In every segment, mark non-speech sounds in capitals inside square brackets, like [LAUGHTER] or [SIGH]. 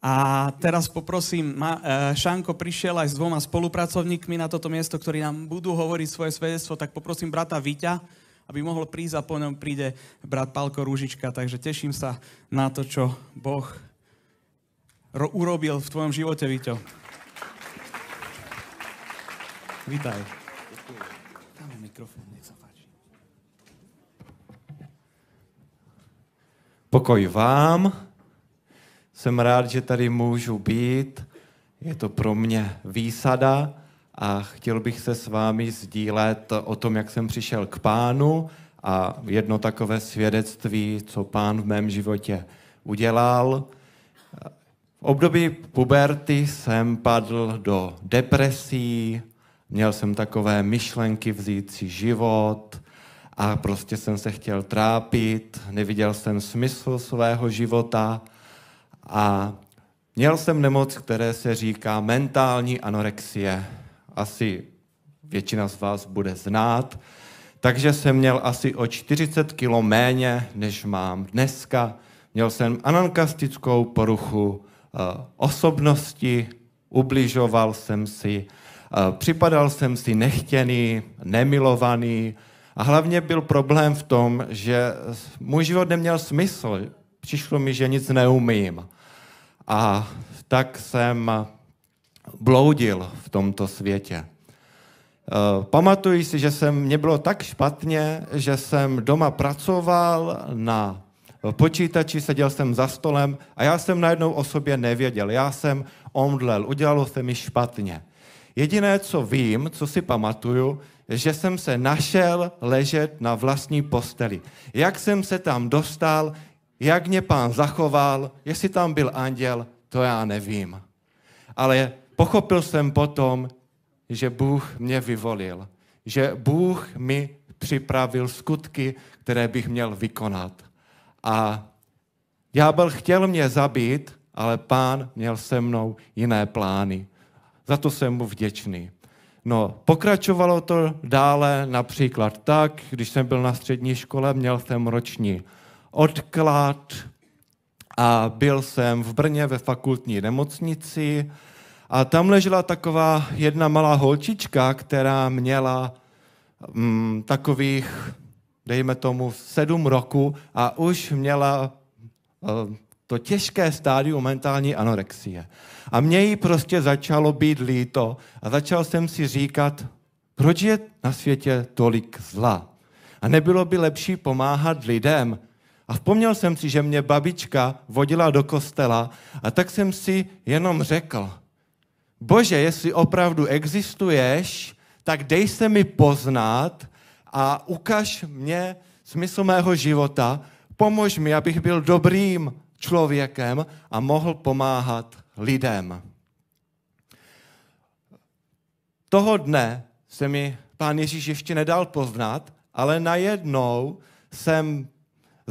A teraz poprosím, e, Šanko prišiel aj s dvoma spolupracovníkmi na toto miesto, ktorí nám budú hovoriť svoje svedectvo, tak poprosím brata Víťa, aby mohol prísť a po ňom príde brat Palko Rúžička. Takže teším sa na to, čo Boh ro- urobil v tvojom živote, Víťo. Vítaj. Tam je mikrofón, nech sa páči. Pokoj vám Jsem rád, že tady můžu být. Je to pro mě výsada a chtěl bych se s vámi sdílet o tom, jak jsem přišel k pánu a jedno takové svědectví, co pán v mém životě udělal. V období puberty jsem padl do depresí, měl jsem takové myšlenky vzít si život a prostě jsem se chtěl trápit, neviděl jsem smysl svého života – a měl jsem nemoc, které se říká mentální anorexie. Asi většina z vás bude znát. Takže jsem měl asi o 40 kg méně, než mám dneska. Měl jsem anankastickou poruchu eh, osobnosti, ubližoval jsem si, eh, připadal jsem si nechtěný, nemilovaný a hlavně byl problém v tom, že můj život neměl smysl. Přišlo mi, že nic neumím. A tak jsem bloudil v tomto světě. E, pamatuji si, že jsem, mě bylo tak špatně, že jsem doma pracoval na počítači, seděl jsem za stolem a já jsem najednou o sobě nevěděl. Já jsem omdlel, udělalo se mi špatně. Jediné, co vím, co si pamatuju, že jsem se našel ležet na vlastní posteli. Jak jsem se tam dostal, jak mě pán zachoval, jestli tam byl anděl, to já nevím. Ale pochopil jsem potom, že Bůh mě vyvolil, že Bůh mi připravil skutky, které bych měl vykonat. A byl chtěl mě zabít, ale pán měl se mnou jiné plány. Za to jsem mu vděčný. No, pokračovalo to dále například tak, když jsem byl na střední škole, měl jsem roční odklad a byl jsem v Brně ve fakultní nemocnici a tam ležela taková jedna malá holčička, která měla mm, takových, dejme tomu, sedm roku a už měla mm, to těžké stádium mentální anorexie. A mě jí prostě začalo být líto a začal jsem si říkat, proč je na světě tolik zla? A nebylo by lepší pomáhat lidem, a vzpomněl jsem si, že mě babička vodila do kostela a tak jsem si jenom řekl, bože, jestli opravdu existuješ, tak dej se mi poznat a ukaž mě smysl mého života, pomož mi, abych byl dobrým člověkem a mohl pomáhat lidem. Toho dne se mi pán Ježíš ještě nedal poznat, ale najednou jsem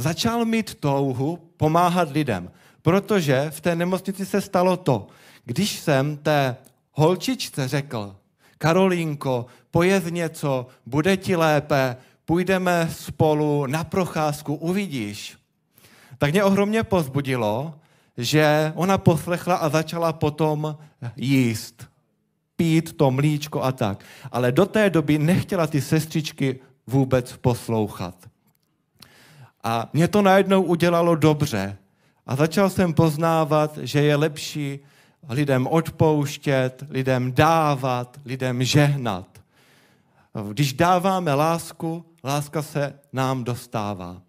začal mít touhu pomáhat lidem. Protože v té nemocnici se stalo to, když jsem té holčičce řekl, Karolínko, pojez něco, bude ti lépe, půjdeme spolu na procházku, uvidíš. Tak mě ohromně pozbudilo, že ona poslechla a začala potom jíst, pít to mlíčko a tak. Ale do té doby nechtěla ty sestřičky vůbec poslouchat. A mě to najednou udělalo dobře. A začal jsem poznávat, že je lepší lidem odpouštět, lidem dávat, lidem žehnat. Když dáváme lásku, láska se nám dostává.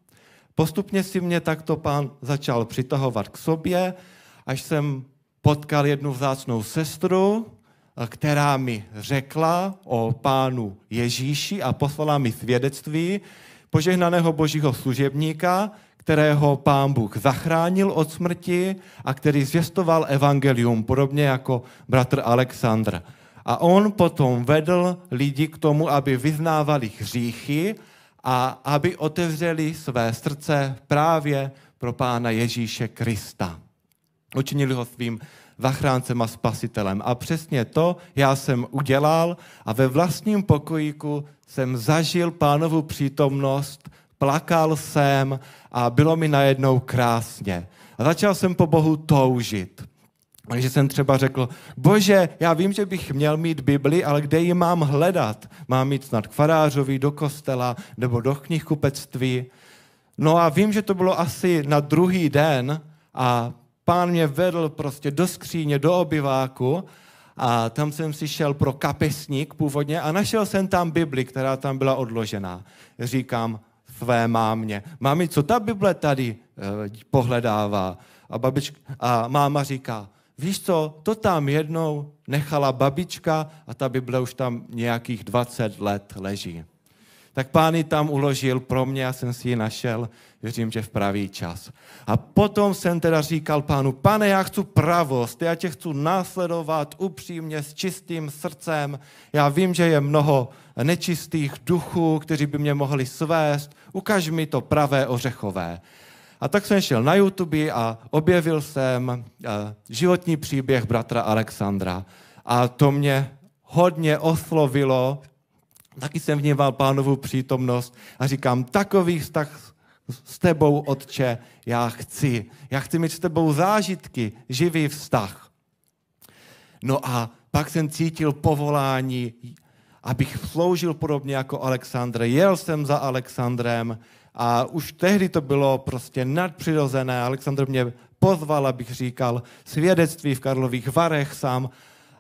Postupně si mě takto pán začal přitahovat k sobě, až jsem potkal jednu vzácnou sestru, která mi řekla o pánu Ježíši a poslala mi svědectví, požehnaného božího služebníka, kterého pán Bůh zachránil od smrti a který zvěstoval evangelium, podobně jako bratr Aleksandr. A on potom vedl lidi k tomu, aby vyznávali hříchy a aby otevřeli své srdce právě pro Pána Ježíše Krista. Učinili ho svým zachráncem a spasitelem. A přesně to já jsem udělal a ve vlastním pokojíku jsem zažil pánovu přítomnost, plakal jsem a bylo mi najednou krásně. A začal jsem po Bohu toužit. Takže jsem třeba řekl, bože, já vím, že bych měl mít Bibli, ale kde ji mám hledat? Mám mít snad k farářovi, do kostela nebo do knihkupectví? No a vím, že to bylo asi na druhý den a pán mě vedl prostě do skříně, do obyváku a tam jsem si šel pro kapesník původně a našel jsem tam Bibli, která tam byla odložená. Říkám své mámě, mami, co ta Bible tady e, pohledává? A, babička, a máma říká, víš co, to tam jednou nechala babička a ta Bible už tam nějakých 20 let leží tak pán ji tam uložil pro mě, já jsem si ji našel, věřím, že v pravý čas. A potom jsem teda říkal pánu, pane, já chci pravost, já tě chci následovat upřímně, s čistým srdcem, já vím, že je mnoho nečistých duchů, kteří by mě mohli svést, ukaž mi to pravé ořechové. A tak jsem šel na YouTube a objevil jsem eh, životní příběh bratra Alexandra. A to mě hodně oslovilo taky jsem vněval pánovu přítomnost a říkám, takový vztah s tebou, otče, já chci. Já chci mít s tebou zážitky, živý vztah. No a pak jsem cítil povolání, abych sloužil podobně jako Alexandr. Jel jsem za Alexandrem a už tehdy to bylo prostě nadpřirozené. Alexandr mě pozval, abych říkal svědectví v Karlových Varech sám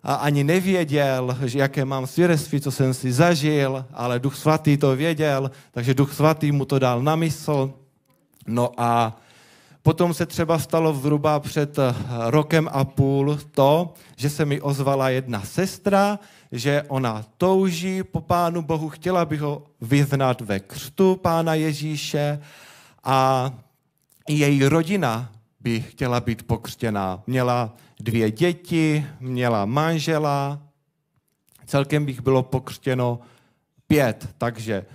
a ani nevěděl, že jaké mám svierestvy, co jsem si zažil, ale Duch Svatý to věděl, takže Duch Svatý mu to dal na mysl. No a potom se třeba stalo zhruba před eh, rokem a půl to, že se mi ozvala jedna sestra, že ona touží po Pánu Bohu, chtěla by ho vyznat ve křtu Pána Ježíše a její rodina by chtěla být pokřtěná. Měla dvě děti, měla manžela, celkem bych bylo pokřtěno pět, takže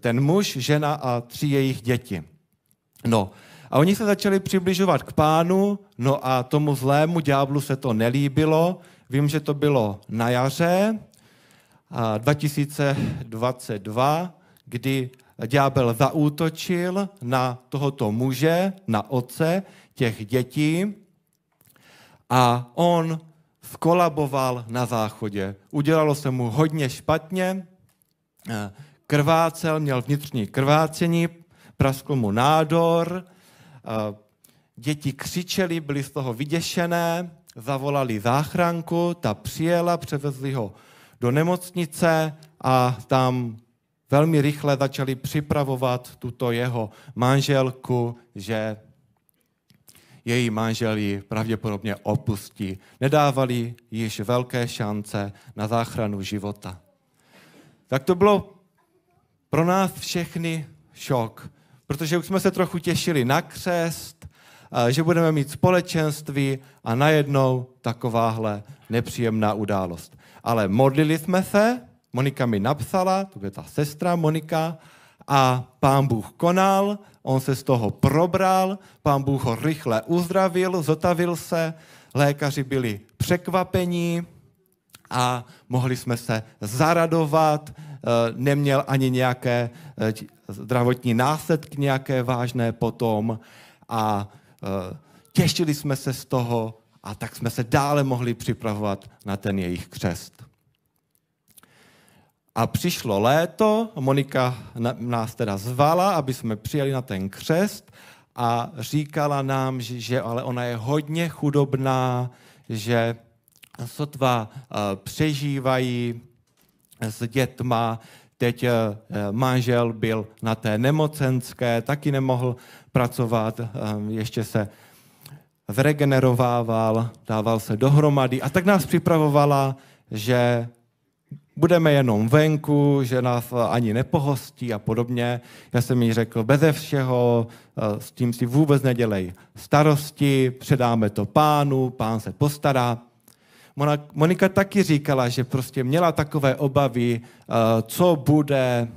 ten muž, žena a tři jejich děti. No, a oni se začali přibližovat k pánu, no a tomu zlému ďáblu se to nelíbilo. Vím, že to bylo na jaře 2022, kdy ďábel zaútočil na tohoto muže, na otce těch dětí a on skolaboval na záchodě. Udělalo se mu hodně špatně, eh, krvácel, měl vnitřní krvácení, praskl mu nádor, eh, děti křičeli, byli z toho vyděšené, zavolali záchranku, ta přijela, převezli ho do nemocnice a tam velmi rychle začali připravovat tuto jeho manželku, že její manžel ji pravděpodobně opustí. Nedávali již velké šance na záchranu života. Tak to bylo pro nás všechny šok, protože už jsme se trochu těšili na křest, že budeme mít společenství a najednou takováhle nepříjemná událost. Ale modlili jsme se, Monika mi napsala, to je ta sestra Monika, a pán Bůh konal on se z toho probral, pán Bůh ho rychle uzdravil, zotavil se, lékaři byli překvapení a mohli jsme se zaradovat, e, neměl ani nějaké e, zdravotní následky nějaké vážné potom a e, těšili jsme se z toho a tak jsme se dále mohli připravovat na ten jejich křest. A přišlo léto, Monika nás teda zvala, aby jsme přijeli na ten křest a říkala nám, že ale ona je hodně chudobná, že sotva eh, přežívají s dětma, teď eh, manžel byl na té nemocenské, taky nemohl pracovat, eh, ještě se vregenerovával, dával se dohromady a tak nás připravovala, že budeme jenom venku, že nás eh, ani nepohostí a podobně. Já jsem jí řekl, beze všeho, eh, s tím si vůbec nedělej starosti, předáme to pánu, pán se postará. Monika taky říkala, že prostě měla takové obavy, eh, co bude,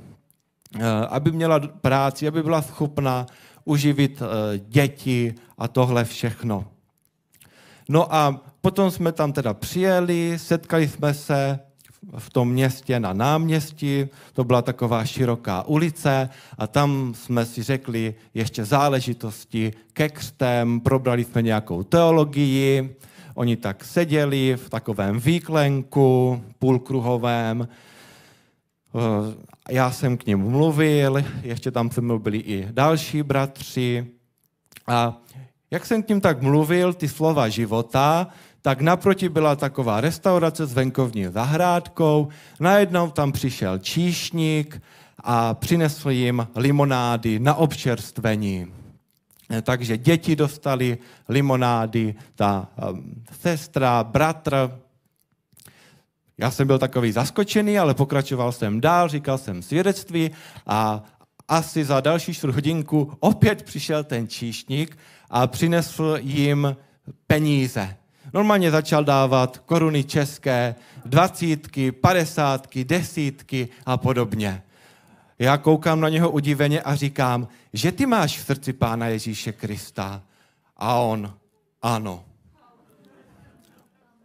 aby měla práci, aby byla schopna uživit děti a tohle všechno. No a potom jsme tam teda přijeli, setkali jsme se, v tom městě na náměstí, to byla taková široká ulice a tam jsme si řekli ještě záležitosti ke křtem, probrali jsme nějakou teologii, oni tak seděli v takovém výklenku půlkruhovém, eh, já jsem k ním mluvil, ještě tam se mnou byli i další bratři a jak jsem k ním tak mluvil, ty slova života, tak naproti byla taková restaurace s venkovní zahrádkou. Najednou tam přišel číšník a přinesl jim limonády na občerstvení. Takže děti dostali limonády, ta um, sestra, bratr. Já jsem byl takový zaskočený, ale pokračoval jsem dál, říkal jsem svědectví a asi za další čtvrt hodinku opět přišel ten číšník a přinesl jim peníze. Normálně začal dávat koruny české, dvacítky, padesátky, desítky a podobně. Já koukám na něho udiveně a říkám, že ty máš v srdci Pána Ježíše Krista. A on, ano.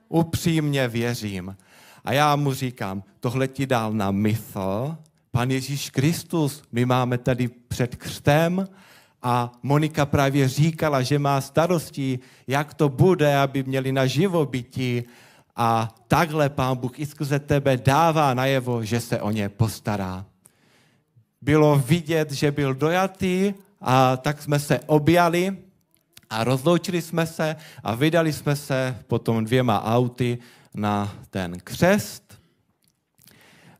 Upřímně věřím. A já mu říkám, tohle ti dal na mysl, Pan Ježíš Kristus, my máme tady před křtem a Monika právě říkala, že má starosti, jak to bude, aby měli na živobytí. A takhle pán Bůh i skrze tebe dává najevo, že se o ně postará. Bylo vidět, že byl dojatý a tak jsme se objali a rozloučili jsme se a vydali jsme se potom dvěma auty na ten křest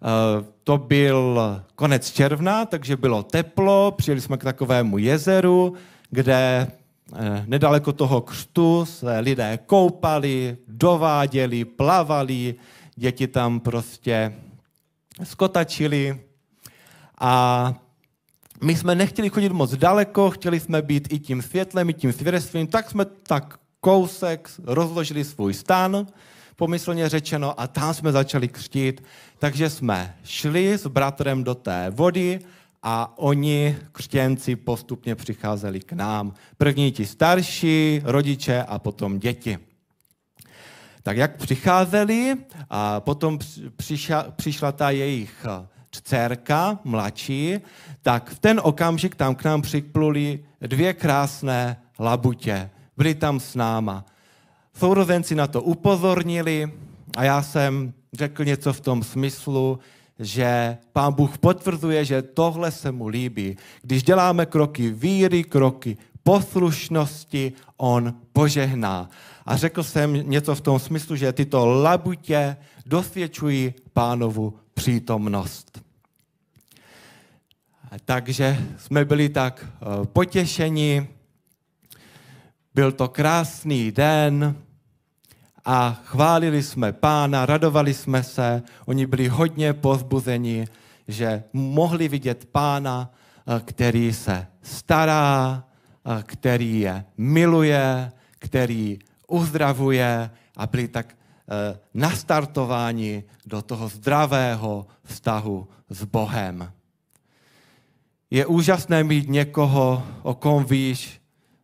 Eh, to byl konec června, takže bylo teplo, přijeli jsme k takovému jezeru, kde eh, nedaleko toho křtu se lidé koupali, dováděli, plavali, děti tam prostě skotačili a my jsme nechtěli chodit moc daleko, chtěli jsme být i tím světlem, i tím svědectvím, tak jsme tak kousek rozložili svůj stan, pomyslně řečeno, a tam jsme začali křtít. Takže jsme šli s bratrem do té vody a oni, křtěnci, postupně přicházeli k nám. První ti starší, rodiče a potom děti. Tak jak přicházeli, a potom přišla, přišla ta jejich eh, dcerka, mladší, tak v ten okamžik tam k nám připluli dvě krásné labutě. Byli tam s náma. Sourozenci na to upozornili a já jsem řekl něco v tom smyslu, že pán Bůh potvrzuje, že tohle se mu líbí. Když děláme kroky víry, kroky poslušnosti, on požehná. A řekl jsem něco v tom smyslu, že tyto labutě dosvědčují pánovu přítomnost. Takže jsme byli tak eh, potěšeni, byl to krásný den, a chválili jsme pána, radovali jsme se, oni byli hodně povzbuzeni, že mohli vidět pána, eh, který se stará, eh, který je miluje, který uzdravuje a byli tak eh, nastartováni do toho zdravého vztahu s Bohem. Je úžasné mít někoho, o kom víš,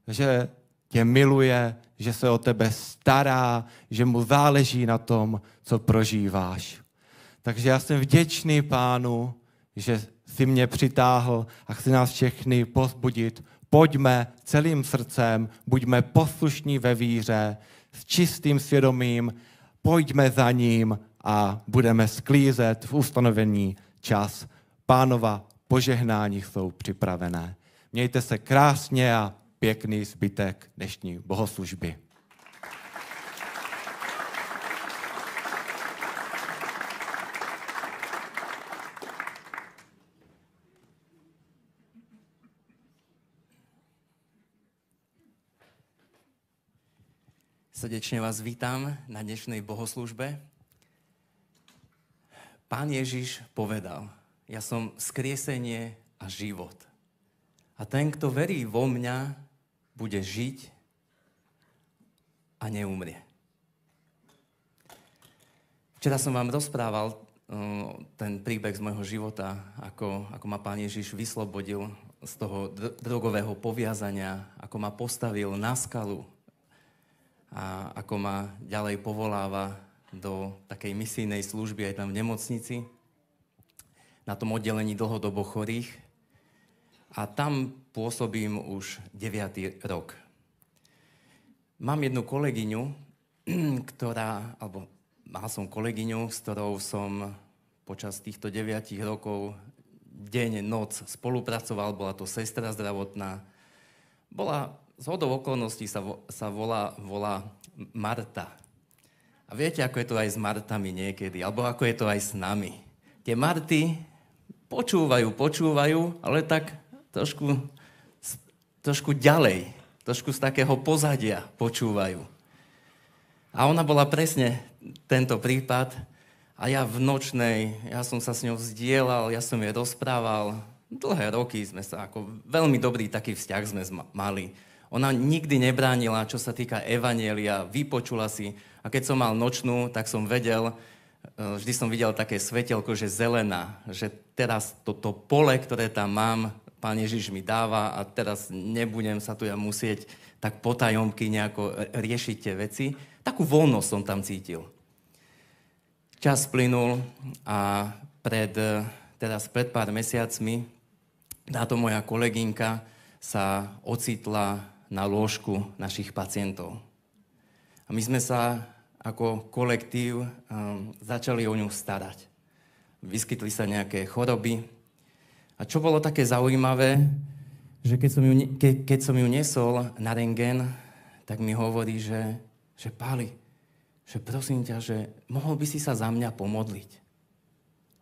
že tě miluje, že se o tebe stará, že mu záleží na tom, co prožíváš. Takže já jsem vděčný pánu, že si mě přitáhl a chci nás všechny pozbudit. Pojďme celým srdcem, buďme poslušní ve víře, s čistým svědomím, pojďme za ním a budeme sklízet v ustanovení čas. Pánova požehnání jsou připravené. Mějte se krásně a pěkný zbytek dnešní bohoslužby. Srdečne vás vítam na dnešnej bohoslužbe. Pán Ježiš povedal, ja som skriesenie a život. A ten, kto verí vo mňa, bude žiť a neumrie. Včera som vám rozprával uh, ten príbeh z môjho života, ako, ako ma Pán Ježiš vyslobodil z toho drogového poviazania, ako ma postavil na skalu a ako ma ďalej povoláva do takej misijnej služby aj tam v nemocnici, na tom oddelení dlhodobo chorých. A tam pôsobím už 9. rok. Mám jednu kolegyňu, [CLEARS THROAT] ktorá, alebo mal som kolegyňu, s ktorou som počas týchto 9 rokov deň, noc spolupracoval, bola to sestra zdravotná. Bola, z hodou okolností sa, vo, sa volá, volá Marta. A viete, ako je to aj s Martami niekedy, alebo ako je to aj s nami. Tie Marty počúvajú, počúvajú, ale tak trošku trošku ďalej, trošku z takého pozadia počúvajú. A ona bola presne tento prípad a ja v nočnej, ja som sa s ňou vzdielal, ja som jej rozprával, dlhé roky sme sa, ako veľmi dobrý taký vzťah sme mali. Ona nikdy nebránila, čo sa týka evanielia, vypočula si. A keď som mal nočnú, tak som vedel, e, vždy som videl také svetelko, že zelená, že teraz toto to pole, ktoré tam mám, pán Ježiš mi dáva a teraz nebudem sa tu ja musieť tak potajomky nejako e, riešiť tie veci. Takú voľnosť som tam cítil. Čas plynul a pred, e, teraz pred pár mesiacmi táto moja kolegynka sa ocitla na lôžku našich pacientov. A my sme sa ako kolektív um, začali o ňu starať. Vyskytli sa nejaké choroby, a čo bolo také zaujímavé, že keď som ju, ke, keď som ju nesol na rengen, tak mi hovorí, že, že Pali, že prosím ťa, že mohol by si sa za mňa pomodliť.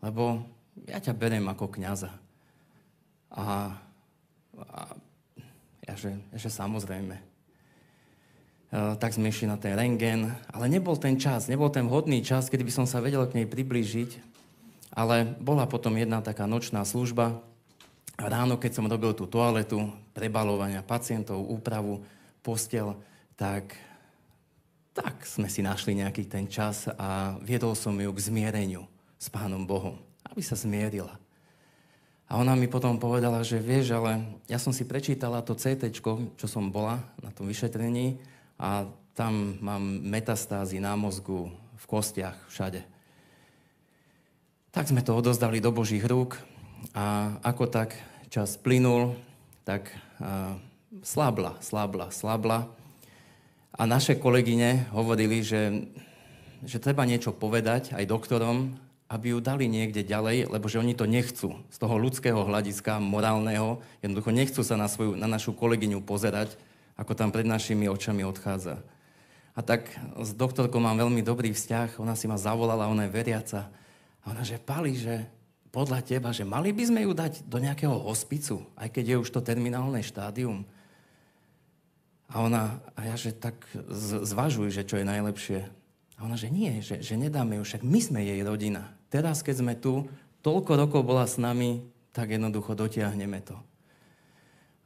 Lebo ja ťa berem ako kniaza. A, a ja, že, že samozrejme. E, tak sme išli na ten rengen, ale nebol ten čas, nebol ten vhodný čas, kedy by som sa vedel k nej priblížiť, ale bola potom jedna taká nočná služba, ráno, keď som robil tú toaletu, prebalovania pacientov, úpravu, postel, tak, tak sme si našli nejaký ten čas a viedol som ju k zmiereniu s Pánom Bohom, aby sa zmierila. A ona mi potom povedala, že vieš, ale ja som si prečítala to CT, čo som bola na tom vyšetrení a tam mám metastázy na mozgu, v kostiach, všade. Tak sme to odozdali do Božích rúk a ako tak čas plynul, tak slabla, slabla, slabla. A naše kolegyne hovorili, že, že treba niečo povedať aj doktorom, aby ju dali niekde ďalej, lebo že oni to nechcú. Z toho ľudského hľadiska, morálneho, jednoducho nechcú sa na, svoju, na našu kolegyňu pozerať, ako tam pred našimi očami odchádza. A tak s doktorkou mám veľmi dobrý vzťah, ona si ma zavolala, ona je veriaca. A ona, že Pali, že podľa teba, že mali by sme ju dať do nejakého hospicu, aj keď je už to terminálne štádium. A ona, a ja, že tak zvažuj, že čo je najlepšie. A ona, že nie, že, že nedáme ju, však my sme jej rodina. Teraz, keď sme tu, toľko rokov bola s nami, tak jednoducho dotiahneme to.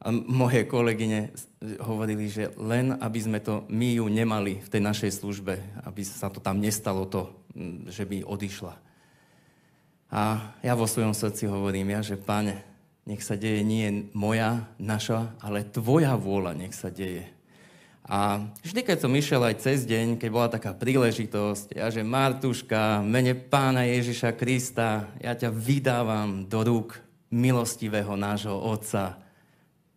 A moje kolegyne hovorili, že len aby sme to my ju nemali v tej našej službe, aby sa to tam nestalo to, že by odišla. A ja vo svojom srdci hovorím, ja, že pane, nech sa deje nie moja, naša, ale tvoja vôľa nech sa deje. A vždy, keď som išiel aj cez deň, keď bola taká príležitosť, ja, že Martuška, mene pána Ježiša Krista, ja ťa vydávam do rúk milostivého nášho Otca,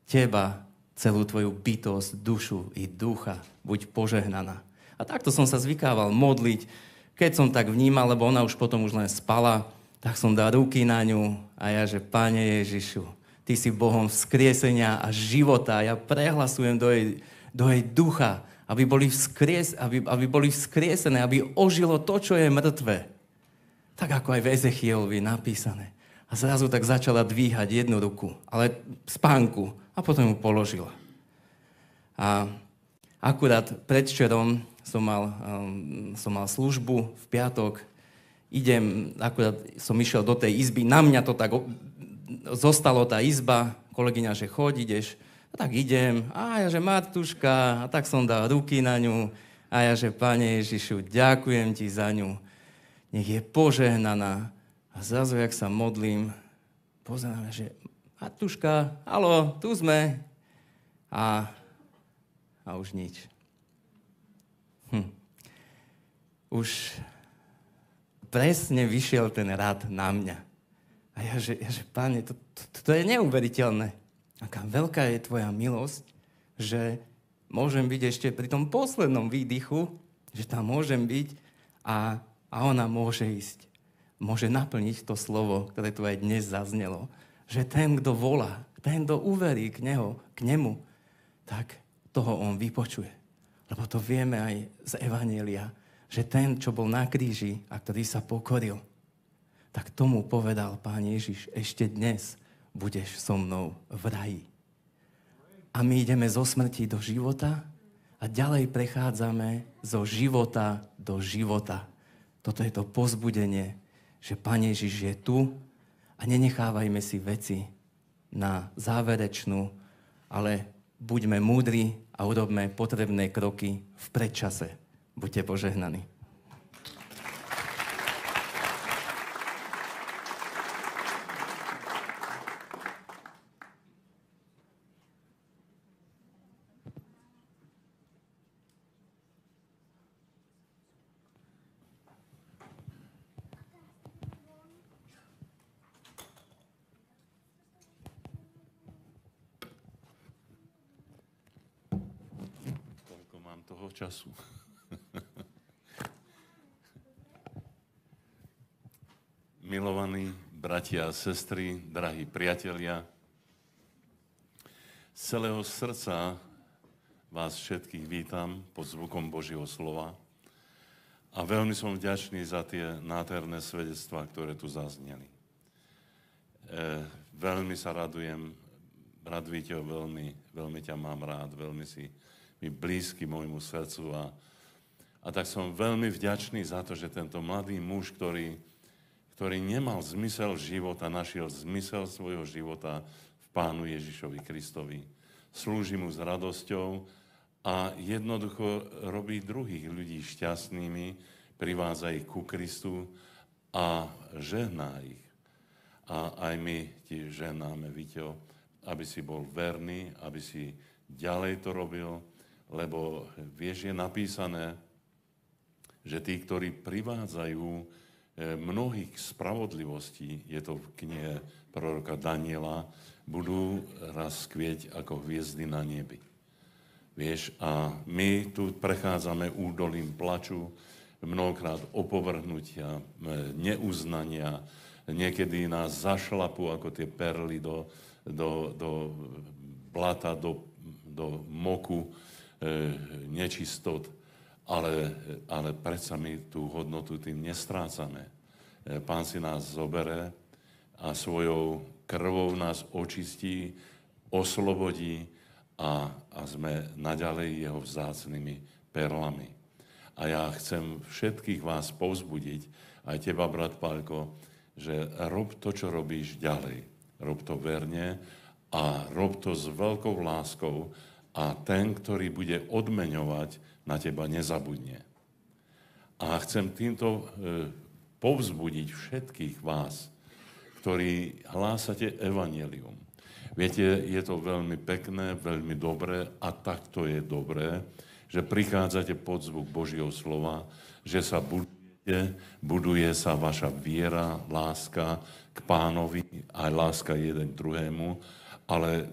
teba, celú tvoju bytosť, dušu i ducha, buď požehnaná. A takto som sa zvykával modliť, keď som tak vnímal, lebo ona už potom už len spala, tak som dal ruky na ňu a ja, že Pane Ježišu, Ty si Bohom vzkriesenia a života. Ja prehlasujem do jej, do jej ducha, aby boli, vzkries, aby, aby boli vzkriesené, aby ožilo to, čo je mŕtve. Tak ako aj v Ezechielovi napísané. A zrazu tak začala dvíhať jednu ruku, ale spánku. A potom ju položila. A akurát predčerom som mal, um, som mal službu v piatok idem, akurát som išiel do tej izby, na mňa to tak zostalo tá izba, kolegyňa, že chodí, ideš, a tak idem, a ja, že Martuška, a tak som dal ruky na ňu, a ja, že Pane Ježišu, ďakujem Ti za ňu, nech je požehnaná. A zrazu, jak sa modlím, poznám, že Martuška, halo, tu sme. A, a už nič. Hm. Už presne vyšiel ten rád na mňa. A ja že, ja, že páne, to, to, to je neuveriteľné. Aká veľká je tvoja milosť, že môžem byť ešte pri tom poslednom výdychu, že tam môžem byť a, a ona môže ísť. Môže naplniť to slovo, ktoré tu aj dnes zaznelo. Že ten, kto volá, ten, kto uverí k, neho, k nemu, tak toho on vypočuje. Lebo to vieme aj z Evanielia, že ten, čo bol na kríži a ktorý sa pokoril, tak tomu povedal Pán Ježiš, ešte dnes budeš so mnou v raji. A my ideme zo smrti do života a ďalej prechádzame zo života do života. Toto je to pozbudenie, že Pán Ježiš je tu a nenechávajme si veci na záverečnú, ale buďme múdri a urobme potrebné kroky v predčase. Buďte požehnaní. bratia a sestry, drahí priatelia, z celého srdca vás všetkých vítam pod zvukom Božieho slova a veľmi som vďačný za tie nádherné svedectvá, ktoré tu zazneli. E, veľmi sa radujem, radvíte veľmi, veľmi ťa mám rád, veľmi si mi blízky môjmu srdcu a, a tak som veľmi vďačný za to, že tento mladý muž, ktorý ktorý nemal zmysel života, našiel zmysel svojho života v Pánu Ježišovi Kristovi. Slúži mu s radosťou a jednoducho robí druhých ľudí šťastnými, privádza ich ku Kristu a žehná ich. A aj my ti žehnáme, Vito, aby si bol verný, aby si ďalej to robil, lebo vieš, je napísané, že tí, ktorí privádzajú E, mnohých spravodlivostí, je to v knihe proroka Daniela, budú raz kvieť ako hviezdy na nebi. Vieš, a my tu prechádzame údolím plaču, mnohokrát opovrhnutia, e, neuznania, niekedy nás zašlapu ako tie perly do, do, do blata, do, do moku e, nečistot ale, ale predsa my tú hodnotu tým nestrácame. E, pán si nás zobere a svojou krvou nás očistí, oslobodí a, a sme naďalej jeho vzácnými perlami. A ja chcem všetkých vás povzbudiť, aj teba, brat Pálko, že rob to, čo robíš ďalej. Rob to verne a rob to s veľkou láskou, a ten, ktorý bude odmeňovať, na teba nezabudne. A chcem týmto e, povzbudiť všetkých vás, ktorí hlásate evanelium. Viete, je to veľmi pekné, veľmi dobré a takto je dobré, že prichádzate pod zvuk Božieho slova, že sa budujete, buduje sa vaša viera, láska k pánovi, aj láska jeden druhému ale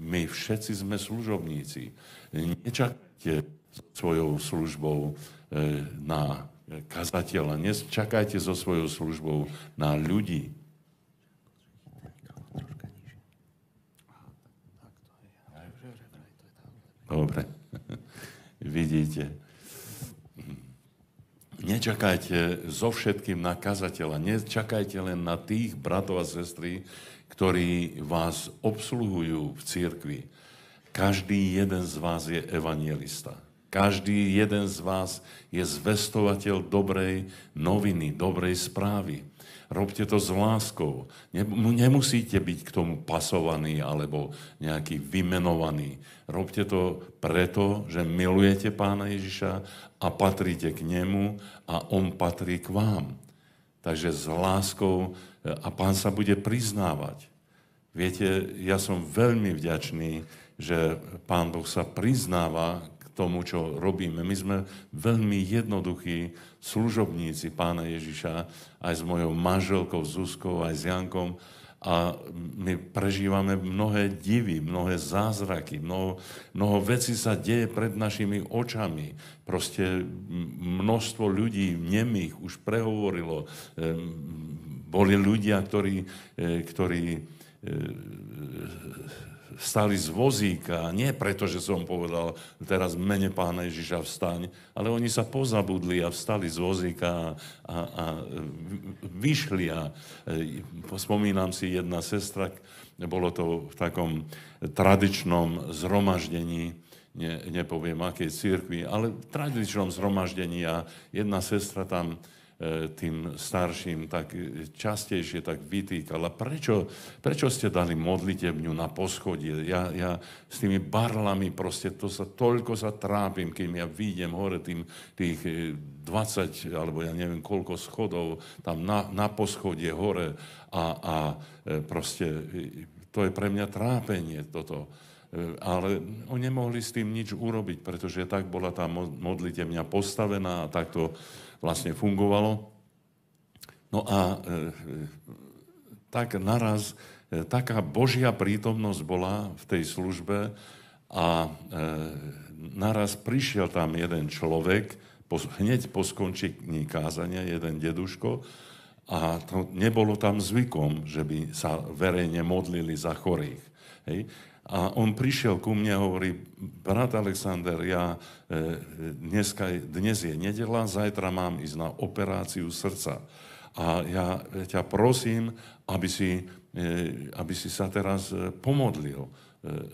my všetci sme služobníci. Nečakajte svojou službou e, na kazateľa, nečakajte so svojou službou na ľudí. Dobre. [LAUGHS] Vidíte. Nečakajte so všetkým na kazateľa. Nečakajte len na tých bratov a sestry, ktorí vás obsluhujú v církvi. Každý jeden z vás je evangelista. Každý jeden z vás je zvestovateľ dobrej noviny, dobrej správy. Robte to s láskou. Nemusíte byť k tomu pasovaní alebo nejaký vymenovaný. Robte to preto, že milujete pána Ježiša a patríte k nemu a on patrí k vám. Takže s láskou a pán sa bude priznávať. Viete, ja som veľmi vďačný, že pán Boh sa priznáva k tomu, čo robíme. My sme veľmi jednoduchí služobníci pána Ježiša, aj s mojou manželkou Zuzkou, aj s Jankom. A my prežívame mnohé divy, mnohé zázraky, mnoho, mnoho vecí sa deje pred našimi očami. Proste množstvo ľudí nemých už prehovorilo, boli ľudia, ktorí, e, ktorí e, stali z vozíka, nie preto, že som povedal teraz mene pána Ježiša vstaň, ale oni sa pozabudli a vstali z vozíka a, a, a vyšli a e, spomínam si jedna sestra, bolo to v takom tradičnom zhromaždení, ne, nepoviem akej církvi, ale v tradičnom zhromaždení a jedna sestra tam E, tým starším tak častejšie tak A Prečo, prečo ste dali modlitebňu na poschodie? Ja, ja s tými barlami proste to sa, toľko sa trápim, kým ja vidiem hore tým, tých 20 e, alebo ja neviem koľko schodov tam na, na poschodie hore a, a e, proste to je pre mňa trápenie toto ale oni nemohli s tým nič urobiť, pretože tak bola tá mňa postavená a tak to vlastne fungovalo. No a e, tak naraz e, taká božia prítomnosť bola v tej službe a e, naraz prišiel tam jeden človek, hneď po skončení kázania, jeden deduško, a to nebolo tam zvykom, že by sa verejne modlili za chorých. Hej? A on prišiel ku mne a hovorí, brat Alexander, ja e, dneska, dnes je nedela, zajtra mám ísť na operáciu srdca. A ja ťa prosím, aby si, e, aby si sa teraz e, pomodlil e,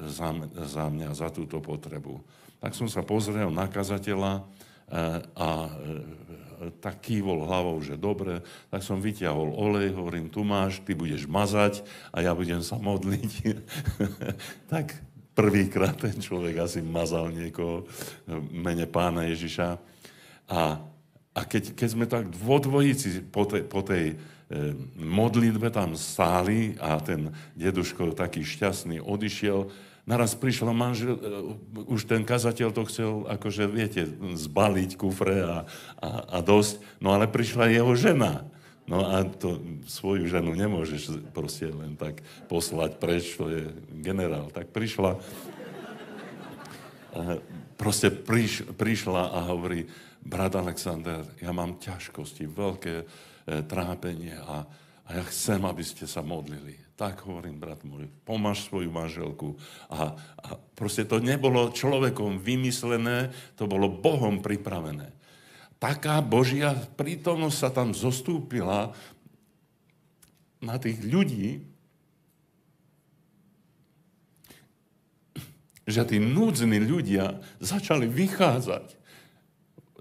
za, za mňa, za túto potrebu. Tak som sa pozrel na kazateľa e, a e, tak kývol hlavou, že dobre, tak som vyťahol olej, hovorím, tu máš, ty budeš mazať a ja budem sa modliť. [LAUGHS] tak prvýkrát ten človek asi mazal niekoho mene pána Ježiša. A, a keď, keď sme tak vo dvojici po tej, po tej eh, modlitbe tam stáli a ten deduško taký šťastný odišiel, naraz prišla manžel, e, už ten kazateľ to chcel, akože viete, zbaliť kufre a, a, a dosť, no ale prišla jeho žena. No a to svoju ženu nemôžeš proste len tak poslať preč, to je generál. Tak prišla, e, proste priš, prišla a hovorí, brat Alexander, ja mám ťažkosti, veľké e, trápenie a, a ja chcem, aby ste sa modlili tak hovorím, brat môj, pomáš svoju manželku. A, a proste to nebolo človekom vymyslené, to bolo Bohom pripravené. Taká Božia prítomnosť sa tam zostúpila na tých ľudí, že tí núdzni ľudia začali vychádzať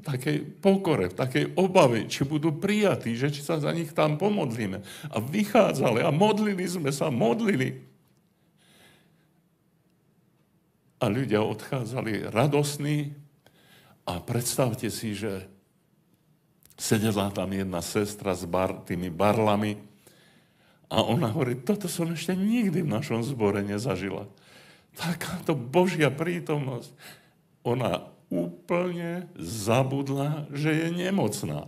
takej pokore, v takej obave, či budú prijatí, že či sa za nich tam pomodlíme. A vychádzali a modlili sme sa, modlili. A ľudia odchádzali radosní a predstavte si, že sedela tam jedna sestra s bar, tými barlami a ona hovorí, toto som ešte nikdy v našom zbore nezažila. Takáto Božia prítomnosť. Ona úplne zabudla, že je nemocná.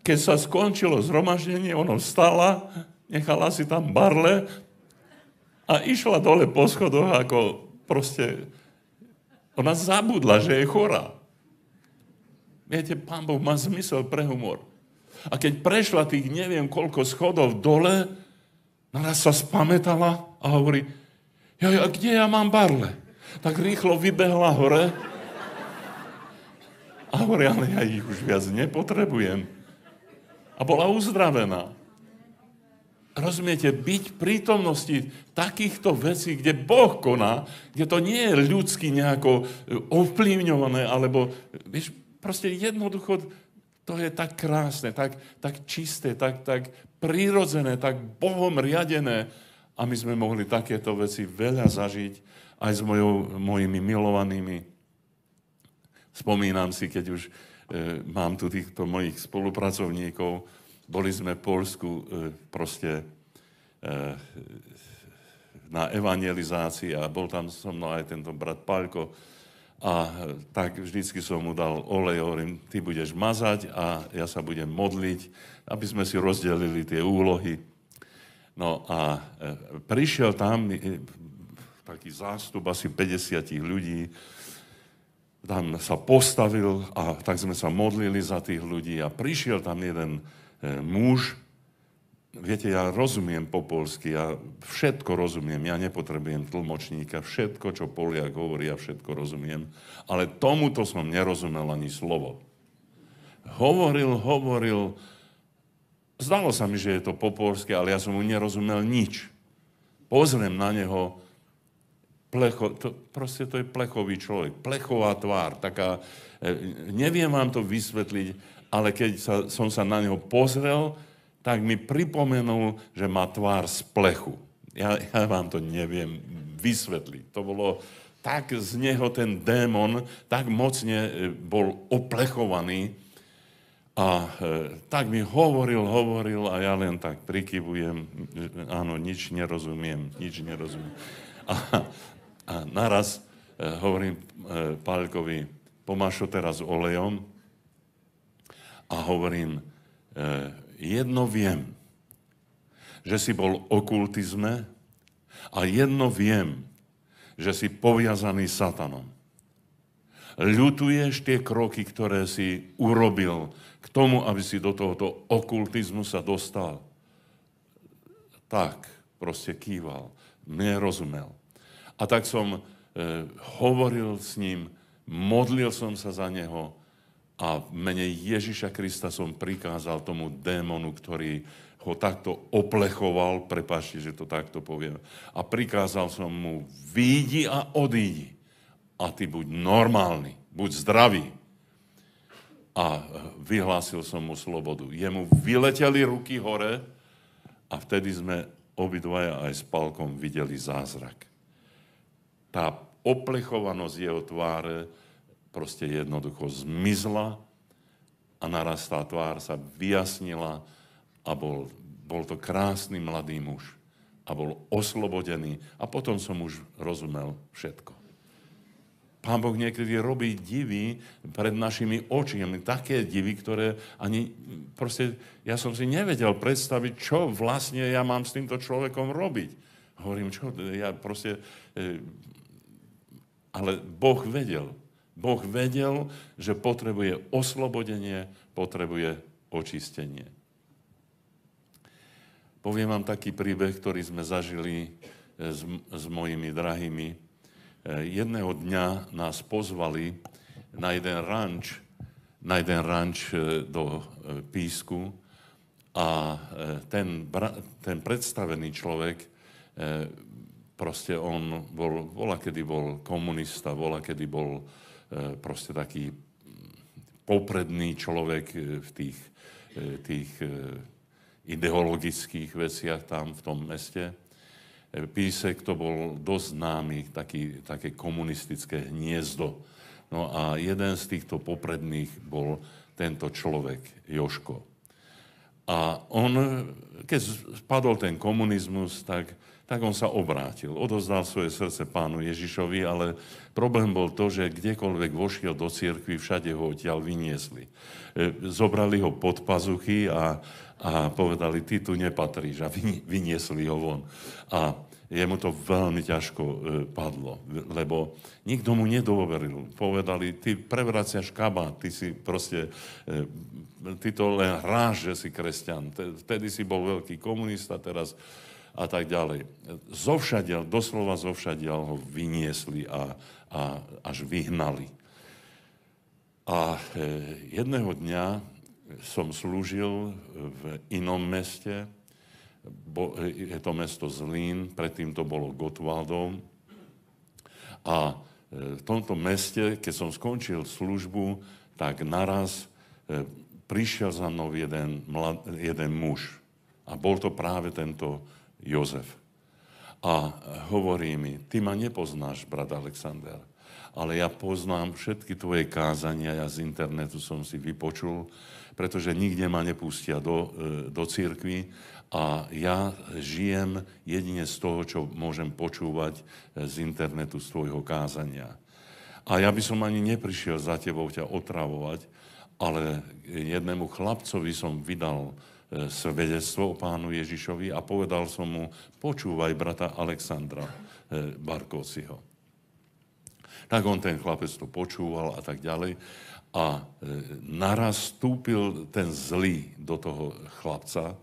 Keď sa skončilo zhromaždenie, ona vstala, nechala si tam barle a išla dole po schodoch ako proste... Ona zabudla, že je chorá. Viete, pán Boh má zmysel pre humor. A keď prešla tých neviem koľko schodov dole, naraz sa spametala a hovorí, ja, a kde ja mám barle? Tak rýchlo vybehla hore, a hovorí, ale ja ich už viac nepotrebujem. A bola uzdravená. Rozumiete, byť v prítomnosti takýchto vecí, kde Boh koná, kde to nie je ľudsky nejako e, ovplyvňované, alebo, vieš, proste jednoducho to je tak krásne, tak, tak čisté, tak, tak prirodzené, tak Bohom riadené. A my sme mohli takéto veci veľa zažiť aj s mojou, mojimi milovanými Spomínam si, keď už e, mám tu týchto mojich spolupracovníkov, boli sme v Polsku e, proste e, na evangelizácii a bol tam so mnou aj tento brat Palko a e, tak vždycky som mu dal olej, hovorím, ty budeš mazať a ja sa budem modliť, aby sme si rozdelili tie úlohy. No a e, prišiel tam e, e taký zástup asi 50 ľudí, tam sa postavil a tak sme sa modlili za tých ľudí a prišiel tam jeden e, muž. Viete, ja rozumiem po polsky, ja všetko rozumiem, ja nepotrebujem tlmočníka, všetko, čo Poliak hovorí, ja všetko rozumiem, ale tomuto som nerozumel ani slovo. Hovoril, hovoril, zdalo sa mi, že je to po polsky, ale ja som mu nerozumel nič. Pozriem na neho, Plecho, to, proste to je plechový človek, plechová tvár, taká, e, neviem vám to vysvetliť, ale keď sa, som sa na neho pozrel, tak mi pripomenul, že má tvár z plechu. Ja, ja vám to neviem vysvetliť. To bolo, tak z neho ten démon tak mocne e, bol oplechovaný a e, tak mi hovoril, hovoril a ja len tak prikyvujem, áno, nič nerozumiem, nič nerozumiem. A a naraz e, hovorím e, Pálkovi, pomáš teraz olejom a hovorím, e, jedno viem, že si bol okultizme a jedno viem, že si poviazaný satanom. Ľutuješ tie kroky, ktoré si urobil k tomu, aby si do tohoto okultizmu sa dostal. Tak proste kýval, nerozumel. A tak som e, hovoril s ním, modlil som sa za neho a v mene Ježiša Krista som prikázal tomu démonu, ktorý ho takto oplechoval, prepáčte, že to takto poviem, a prikázal som mu, výjdi a odídi. A ty buď normálny, buď zdravý. A e, vyhlásil som mu slobodu. Jemu vyleteli ruky hore a vtedy sme obidvaja aj s Palkom videli zázrak tá oplechovanosť jeho tváre proste jednoducho zmizla a naraz tá tvár sa vyjasnila a bol, bol to krásny mladý muž a bol oslobodený a potom som už rozumel všetko. Pán Boh niekedy robí divy pred našimi očiami, také divy, ktoré ani proste, ja som si nevedel predstaviť, čo vlastne ja mám s týmto človekom robiť. Hovorím, čo, ja proste, e, ale Boh vedel. Boh vedel, že potrebuje oslobodenie, potrebuje očistenie. Poviem vám taký príbeh, ktorý sme zažili eh, s, s mojimi drahými. Eh, jedného dňa nás pozvali na jeden ranč, na jeden ranč eh, do Písku a ten, ten predstavený človek proste on bol, bola kedy bol komunista, bola kedy bol e, proste taký popredný človek e, v tých, e, tých ideologických veciach tam v tom meste. Písek to bol dosť známy, taký, také komunistické hniezdo. No a jeden z týchto popredných bol tento človek, Joško. A on, keď spadol ten komunizmus, tak tak on sa obrátil. Odozdal svoje srdce pánu Ježišovi, ale problém bol to, že kdekoľvek vošiel do cirkvi, všade ho odtiaľ vyniesli. E, zobrali ho pod pazuchy a, a povedali, ty tu nepatríš a vyniesli ho von. A jemu to veľmi ťažko e, padlo, lebo nikto mu nedoveril. Povedali, ty prevraciaš kaba, ty si proste, e, ty to len hráš, že si kresťan. Vtedy si bol veľký komunista, teraz a tak ďalej. Zovšadial, doslova zovšadial ho vyniesli a, a až vyhnali. A e, jedného dňa som slúžil v inom meste, bo, e, je to mesto Zlín, predtým to bolo Gotwaldom. A e, v tomto meste, keď som skončil službu, tak naraz prišiel za mnou jeden, mlad, jeden muž. A bol to práve tento Jozef. A hovorí mi, ty ma nepoznáš, brat Alexander, ale ja poznám všetky tvoje kázania, ja z internetu som si vypočul, pretože nikde ma nepustia do, e, do církvy a ja žijem jedine z toho, čo môžem počúvať e, z internetu, z tvojho kázania. A ja by som ani neprišiel za tebou ťa otravovať, ale jednému chlapcovi som vydal E, svedectvo o pánu Ježišovi a povedal som mu, počúvaj brata Alexandra e, Barkosiho. Tak on ten chlapec to počúval a tak ďalej. A e, naraz vstúpil ten zlý do toho chlapca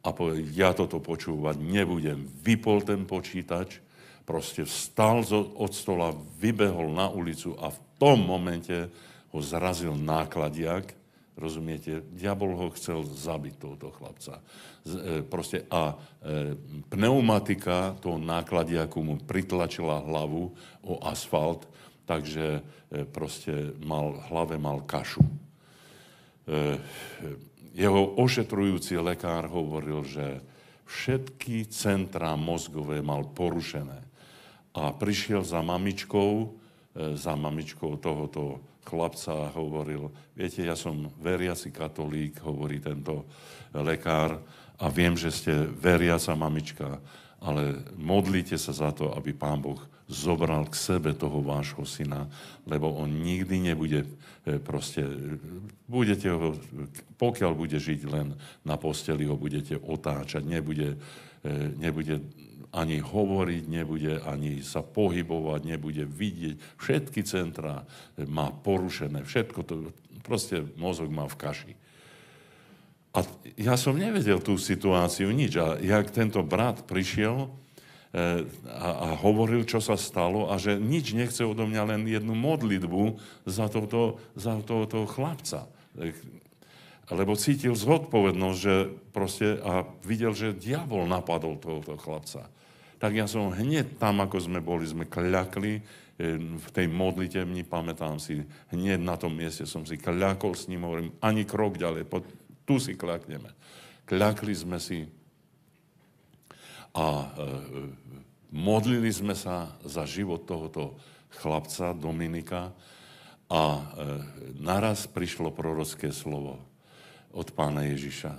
a povedal, ja toto počúvať nebudem. Vypol ten počítač, proste vstal od stola, vybehol na ulicu a v tom momente ho zrazil nákladiak, Rozumiete? Diabol ho chcel zabiť, tohoto chlapca. Z, e, proste, a e, pneumatika toho nákladiaku mu pritlačila hlavu o asfalt, takže e, proste mal, hlave mal kašu. E, jeho ošetrujúci lekár hovoril, že všetky centrá mozgové mal porušené. A prišiel za mamičkou, e, za mamičkou tohoto chlapca a hovoril, viete, ja som veriaci katolík, hovorí tento lekár, a viem, že ste veriaca mamička, ale modlite sa za to, aby pán Boh zobral k sebe toho vášho syna, lebo on nikdy nebude e, proste, budete ho, pokiaľ bude žiť len na posteli, ho budete otáčať, nebude, e, nebude ani hovoriť nebude, ani sa pohybovať nebude, vidieť. Všetky centrá má porušené, všetko to, proste mozog má v kaši. A ja som nevedel tú situáciu nič. A jak tento brat prišiel e, a, a hovoril, čo sa stalo a že nič nechce odo mňa, len jednu modlitbu za tohoto, za tohoto chlapca. Lebo cítil zodpovednosť že proste, a videl, že diabol napadol tohoto chlapca tak ja som hneď tam, ako sme boli, sme kľakli e, v tej modlitevni, pamätám si, hneď na tom mieste som si kľakol s ním, hovorím, ani krok ďalej, po, tu si kľakneme. Kľakli sme si a e, e modlili sme sa za život tohoto chlapca Dominika a e, naraz prišlo prorocké slovo od pána Ježiša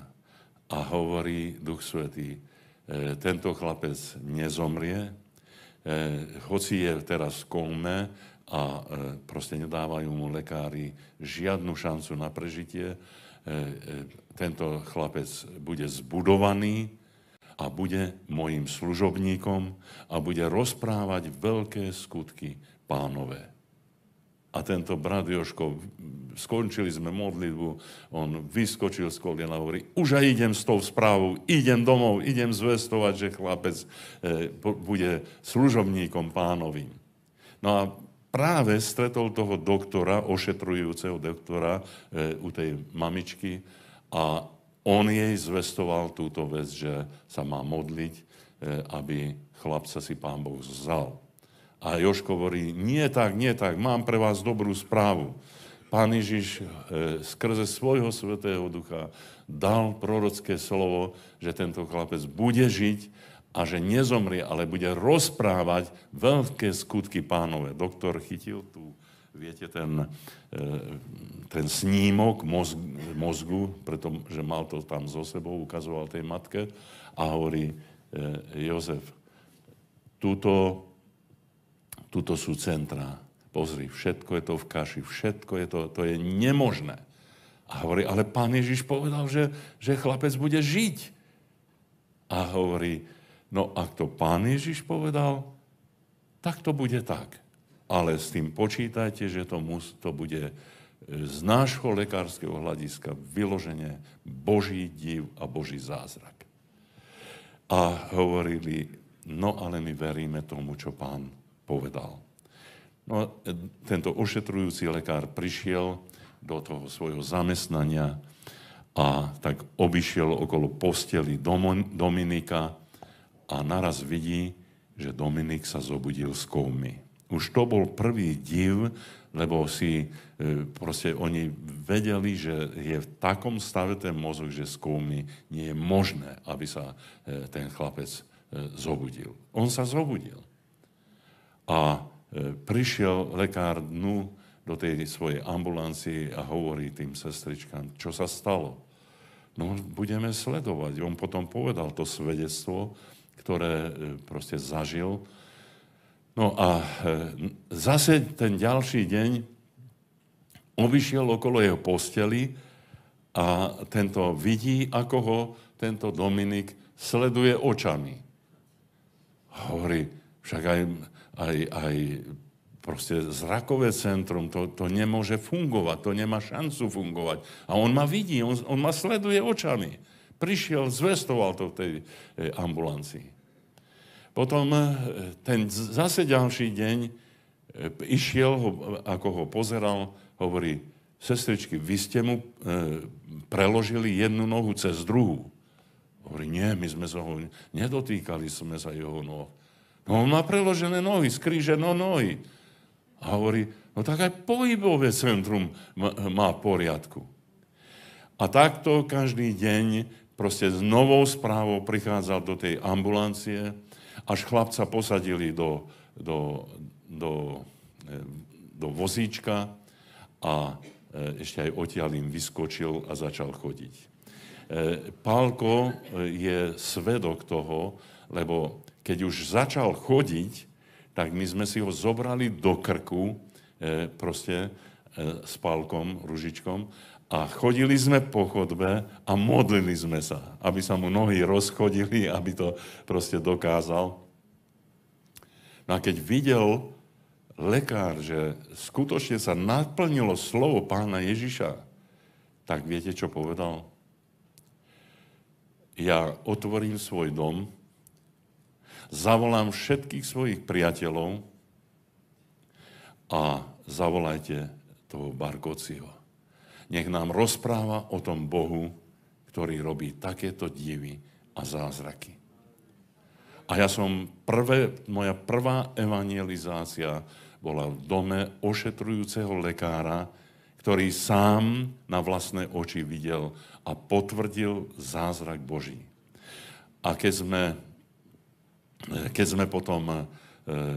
a hovorí Duch Svetý, E, tento chlapec nezomrie, e, hoci je teraz v kóme a e, proste nedávajú mu lekári žiadnu šancu na prežitie, tento chlapec bude zbudovaný a bude mojim služobníkom a bude rozprávať veľké skutky pánové. A tento brat Joško, skončili sme modlitbu, on vyskočil z kolien a hovorí, už aj idem s tou správou, idem domov, idem zvestovať, že chlapec e, bude služobníkom pánovým. No a práve stretol toho doktora, ošetrujúceho doktora e, u tej mamičky a on jej zvestoval túto vec, že sa má modliť, e, aby chlapca si pán Boh vzal. A Joško hovorí, nie tak, nie tak, mám pre vás dobrú správu. Pán Ježiš e, skrze svojho svetého ducha dal prorocké slovo, že tento chlapec bude žiť a že nezomrie, ale bude rozprávať veľké skutky pánové. Doktor chytil tu, viete, ten, e, ten snímok mozg, mozgu, pretože mal to tam so sebou, ukazoval tej matke a hovorí, e, Jozef, túto tuto sú centrá. Pozri, všetko je to v kaši, všetko je to, to je nemožné. A hovorí, ale pán Ježiš povedal, že, že chlapec bude žiť. A hovorí, no ak to pán Ježiš povedal, tak to bude tak. Ale s tým počítajte, že to, mus, to bude e, z nášho lekárskeho hľadiska vyloženie Boží div a Boží zázrak. A hovorili, no ale my veríme tomu, čo pán povedal. No a tento ošetrujúci lekár prišiel do toho svojho zamestnania a tak obišiel okolo posteli Dominika a naraz vidí, že Dominik sa zobudil z koumy. Už to bol prvý div, lebo si e, proste oni vedeli, že je v takom stave ten mozog, že z koumy nie je možné, aby sa e, ten chlapec e, zobudil. On sa zobudil. A e, prišiel lekár dnu do tej svojej ambulancie a hovorí tým sestričkám, čo sa stalo. No budeme sledovať. On potom povedal to svedectvo, ktoré e, proste zažil. No a e, zase ten ďalší deň obišiel okolo jeho posteli a tento vidí, ako ho tento Dominik sleduje očami. Hovorí, však aj aj, aj proste zrakové centrum, to, to nemôže fungovať, to nemá šancu fungovať. A on ma vidí, on, on ma sleduje očami. Prišiel, zvestoval to v tej e, ambulancii. Potom e, ten zase ďalší deň e, išiel, ho, ako ho pozeral, hovorí, sestričky, vy ste mu preložili jednu nohu cez druhú. Hovorí, nie, my sme sa ho, nedotýkali sme sa jeho nohu. No on má preložené nohy, skrížené no nohy. A hovorí, no tak aj pohybové centrum má v poriadku. A takto každý deň proste s novou správou prichádzal do tej ambulancie, až chlapca posadili do, do, do, e, do vozíčka a e, ešte aj odtiaľ im vyskočil a začal chodiť. E, Pálko je svedok toho, lebo keď už začal chodiť, tak my sme si ho zobrali do krku, e, proste e, s palkom, ružičkom, a chodili sme po chodbe a modlili sme sa, aby sa mu nohy rozchodili, [LAUGHS] aby to proste dokázal. No a keď videl lekár, že skutočne sa naplnilo slovo pána Ježiša, tak viete, čo povedal? Ja otvorím svoj dom zavolám všetkých svojich priateľov a zavolajte toho Barkociho. Nech nám rozpráva o tom Bohu, ktorý robí takéto divy a zázraky. A ja som prvé, moja prvá evangelizácia bola v dome ošetrujúceho lekára, ktorý sám na vlastné oči videl a potvrdil zázrak Boží. A keď sme keď sme potom e,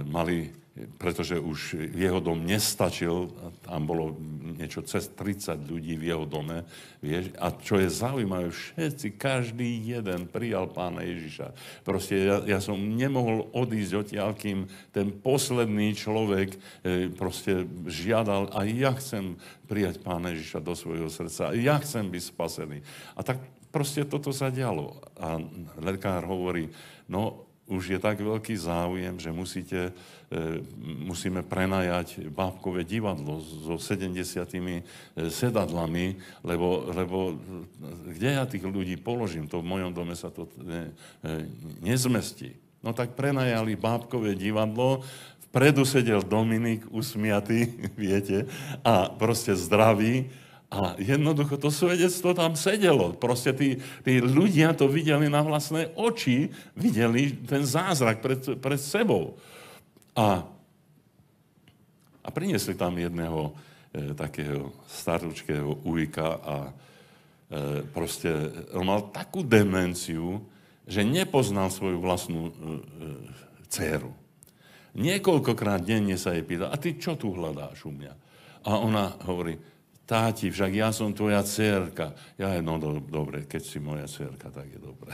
mali, pretože už jeho dom nestačil, tam bolo niečo cez 30 ľudí v jeho dome, vieš, a čo je zaujímavé, všetci, každý jeden prijal pána Ježiša. Proste ja, ja som nemohol odísť odtiaľ, kým ten posledný človek e, proste žiadal a ja chcem prijať pána Ježiša do svojho srdca, ja chcem byť spasený. A tak proste toto sa dialo. A lekár hovorí, no už je tak veľký záujem, že musíte, e, musíme prenajať bábkové divadlo so 70 e, sedadlami, lebo, lebo e, kde ja tých ľudí položím, to v mojom dome sa to ne, nezmestí. No tak prenajali bábkové divadlo, vpredu sedel Dominik usmiatý, [LAUGHS] viete, a proste zdravý, a jednoducho to svedectvo tam sedelo. Proste tí, tí ľudia to videli na vlastné oči, videli ten zázrak pred, pred sebou. A, a priniesli tam jedného e, takého staručkého ujka a e, proste on mal takú demenciu, že nepoznal svoju vlastnú e, e, dceru. Niekoľkokrát denne sa jej pýta, a ty čo tu hľadáš u mňa? A ona hovorí, táti, však ja som tvoja cerka. Ja je, no do, dobre, keď si moja cerka, tak je dobre.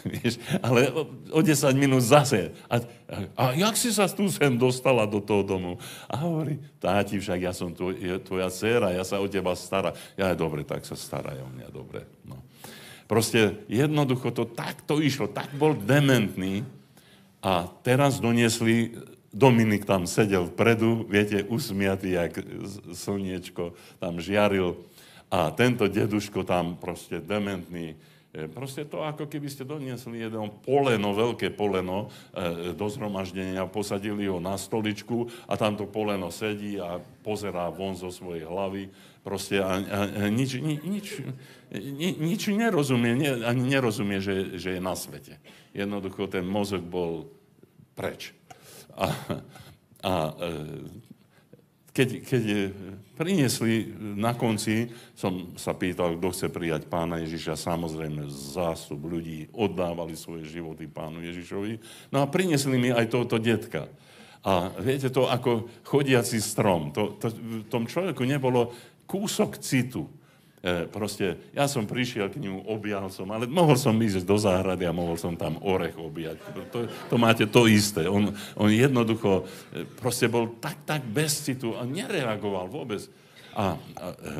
[LAUGHS] ale o, o 10 minút zase. A, a, a jak si sa tu sem dostala do toho domu? A hovorí, táti, však ja som tvoj, je, tvoja dcera, ja sa o teba stará. Ja je, dobre, tak sa stará o mňa, dobre. No. Proste jednoducho to takto išlo, tak bol dementný a teraz doniesli Dominik tam sedel vpredu, viete, usmiatý, jak slniečko tam žiaril. A tento deduško tam proste dementný, e, Proste to, ako keby ste doniesli jedno poleno, veľké poleno e, do zhromaždenia, posadili ho na stoličku a tam to poleno sedí a pozerá von zo svojej hlavy. Proste a, a, a nič, ni, nič, ni, nič nerozumie, ani nerozumie, že, že je na svete. Jednoducho ten mozog bol preč. A, a e, keď, keď e, priniesli na konci, som sa pýtal, kto chce prijať pána Ježiša. Samozrejme, zástup ľudí oddávali svoje životy pánu Ježišovi. No a priniesli mi aj tohoto detka. A viete to, ako chodiaci strom. To, to, v tom človeku nebolo kúsok citu E, proste, ja som prišiel k nemu, objal som, ale mohol som ísť do záhrady a mohol som tam orech objať. To, to máte to isté. On, on jednoducho e, proste bol tak, tak bez citu a nereagoval vôbec. A, a, e,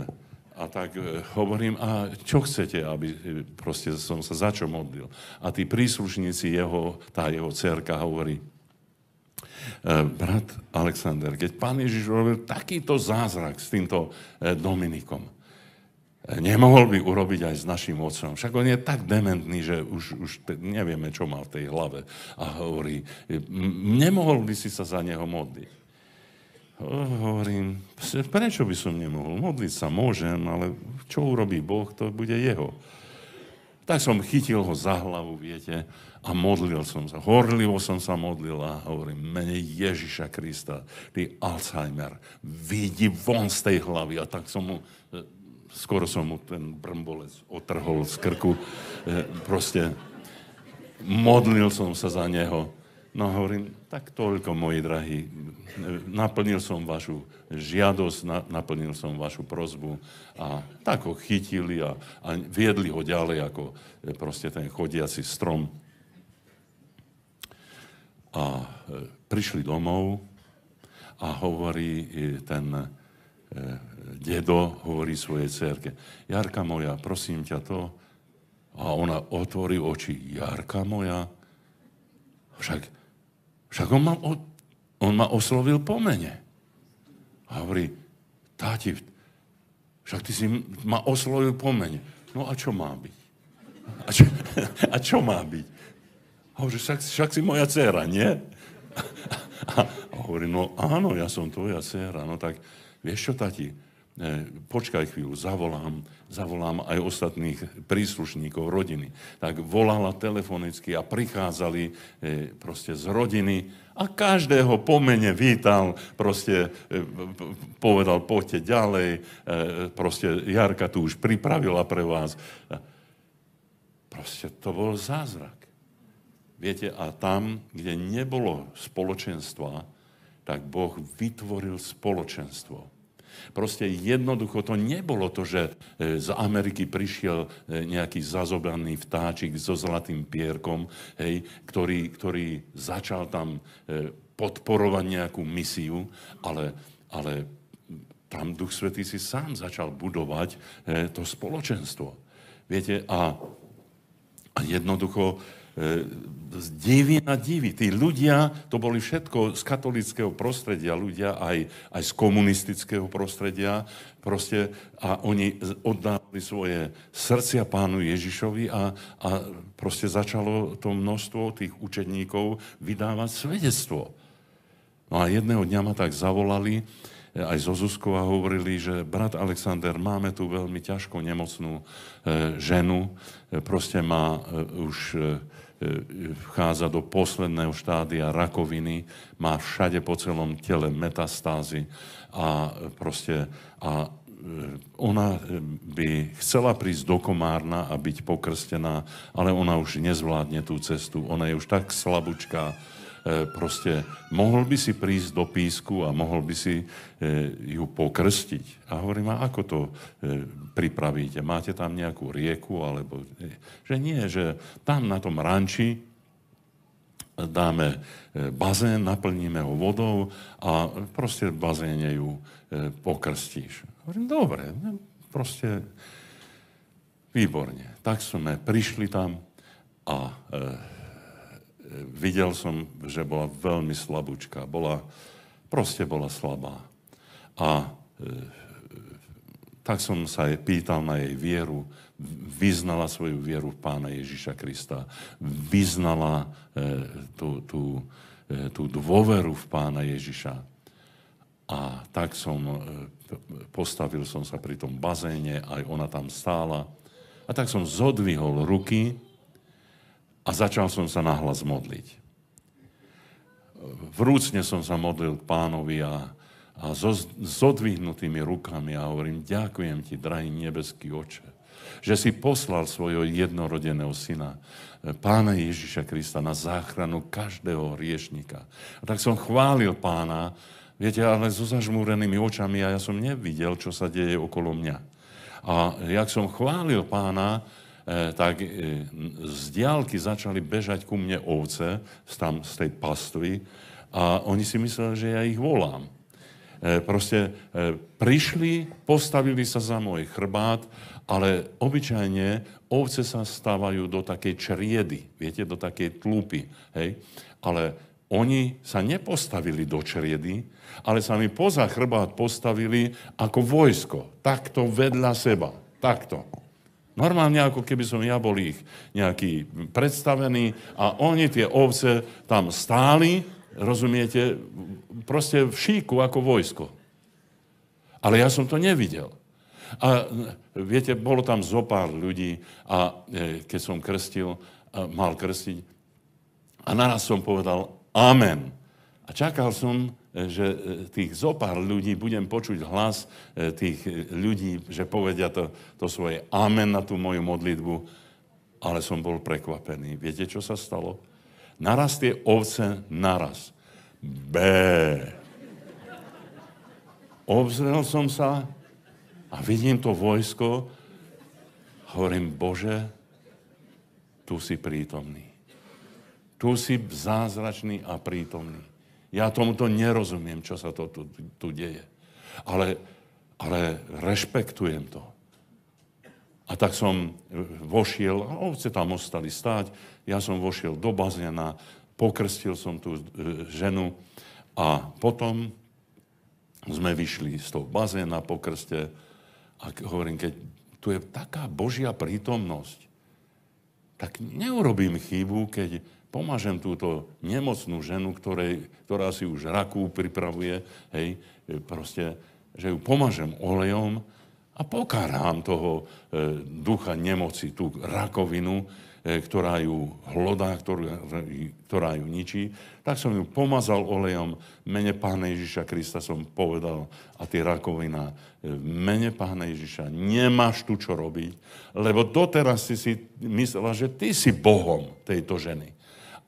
a tak e, hovorím, a čo chcete, aby e, proste som sa za čo modlil. A tí príslušníci jeho, tá jeho cerka hovorí, e, brat Alexander, keď pán Ježiš robil takýto zázrak s týmto Dominikom, nemohol by urobiť aj s našim otcom. Však on je tak dementný, že už, už te, nevieme, čo má v tej hlave. A hovorí, nemohol by si sa za neho modliť. Hovorím, prečo by som nemohol? Modliť sa môžem, ale čo urobí Boh, to bude jeho. Tak som chytil ho za hlavu, viete, a modlil som sa. Horlivo som sa modlil a hovorím, mene Ježiša Krista, ty Alzheimer, vidi von z tej hlavy. A tak som mu skoro som mu ten brmbolec otrhol z krku. E, proste modlil som sa za neho. No a hovorím, tak toľko, moji drahí. Naplnil som vašu žiadosť, na, naplnil som vašu prozbu a tak ho chytili a, a viedli ho ďalej ako e, proste ten chodiaci strom. A e, prišli domov a hovorí ten dedo hovorí svojej cerke, Jarka moja, prosím ťa to. A ona otvorí oči, Jarka moja. Však, však on, ma, on ma oslovil po mene. A hovorí, táti, však ty si ma oslovil po mene. No a čo má byť? A čo, [LAUGHS] a čo má byť? A hovorí, však, však si moja dcera, nie? A, [LAUGHS] a hovorí, no áno, ja som tvoja dcera. No tak, vieš čo, tati, Eh, počkaj chvíľu, zavolám, zavolám aj ostatných príslušníkov rodiny. Tak volala telefonicky a prichádzali eh, proste z rodiny a každého po mene vítal, proste eh, povedal, poďte ďalej, proste Jarka tu už pripravila pre vás. Proste to bol zázrak. Viete, a tam, kde nebolo spoločenstva, tak Boh vytvoril spoločenstvo Proste jednoducho to nebolo to, že e, z Ameriky prišiel e, nejaký zazobaný vtáčik so zlatým pierkom, hej, ktorý, ktorý začal tam e, podporovať nejakú misiu, ale, ale tam Duch Svetý si sám začal budovať to spoločenstvo. Viete, a, a jednoducho E, z divy na divy. Tí ľudia, to boli všetko z katolického prostredia, ľudia aj, aj z komunistického prostredia, proste, a oni oddávali svoje srdcia pánu Ježišovi a, a proste začalo to množstvo tých učedníkov vydávať svedectvo. No a jedného dňa ma tak zavolali, e, aj zo Zuzkou a hovorili, že brat Alexander, máme tu veľmi ťažko nemocnú e, ženu, e, proste má e, už e, vchádza do posledného štádia rakoviny, má všade po celom tele metastázy a proste a e, ona e, by chcela prísť do Komárna a byť pokrstená, ale ona už nezvládne tú cestu. Ona je už tak slabúčka, Eh, proste mohol by si prísť do písku a mohol by si eh, ju pokrstiť. A hovorím, a ako to eh, pripravíte? Máte tam nejakú rieku? Alebo... Že nie, že tam na tom ranči dáme bazén, naplníme ho vodou a proste v bazéne ju pokrstíš. Hovorím, dobre, no, proste výborne. Tak sme prišli tam a videl som, že bola veľmi slabúčka. Bola, proste bola slabá. A e, tak som sa jej pýtal na jej vieru, vyznala svoju vieru v Pána Ježiša Krista, vyznala e, tú, tú, e, tú dôveru v Pána Ježiša. A tak som, e, postavil som sa pri tom bazéne, aj ona tam stála. A tak som zodvihol ruky a začal som sa nahlas modliť. Vrúcne som sa modlil k pánovi a, a so, s odvihnutými rukami a hovorím, ďakujem ti, drahý nebeský oče, že si poslal svojho jednorodeného syna, e, pána Ježiša Krista, na záchranu každého riešnika. A tak som chválil pána, viete, ale so zažmúrenými očami a ja som nevidel, čo sa deje okolo mňa. A jak som chválil pána, E, tak e, z diálky začali bežať ku mne ovce tam z tej pastvy a oni si mysleli, že ja ich volám. E, proste prišli, postavili sa za môj chrbát, ale obyčajne ovce sa stávajú do takej čriedy, viete, do takej tlupy. Hej? Ale oni sa nepostavili do čriedy, ale sa mi poza chrbát postavili ako vojsko. Takto vedľa seba. Takto. Normálne, ako keby som ja bol ich nejaký predstavený a oni tie ovce tam stáli, rozumiete, proste v šíku ako vojsko. Ale ja som to nevidel. A viete, bolo tam zo pár ľudí a e, keď som krstil, a mal krstiť, a naraz som povedal Amen. A čakal som, že e, tých zopár ľudí budem počuť hlas e, tých e, ľudí, že povedia to, to svoje amen na tú moju modlitbu, ale som bol prekvapený. Viete, čo sa stalo? Naraz tie ovce naraz. B. Obzrel som sa a vidím to vojsko. Hovorím, Bože, tu si prítomný. Tu si zázračný a prítomný. Ja tomuto nerozumiem, čo sa to tu, tu deje. Ale, ale rešpektujem to. A tak som eh, vošiel, a ovce tam ostali stáť, ja som vošiel do bazéna, pokrstil som tú eh, ženu a potom sme vyšli z toho bazéna po krste a hovorím, keď tu je taká Božia prítomnosť, tak neurobím chybu, keď pomážem túto nemocnú ženu, ktorej, ktorá si už rakú pripravuje, hej, e, proste, že ju pomážem olejom a pokárám toho e, ducha nemoci, tú rakovinu, e, ktorá ju hlodá, ktorú, ktorá ju ničí, tak som ju pomazal olejom, mene Pána Ježiša Krista som povedal a ty rakovina, e, mene Pána Ježiša, nemáš tu čo robiť, lebo doteraz si si myslela, že ty si Bohom tejto ženy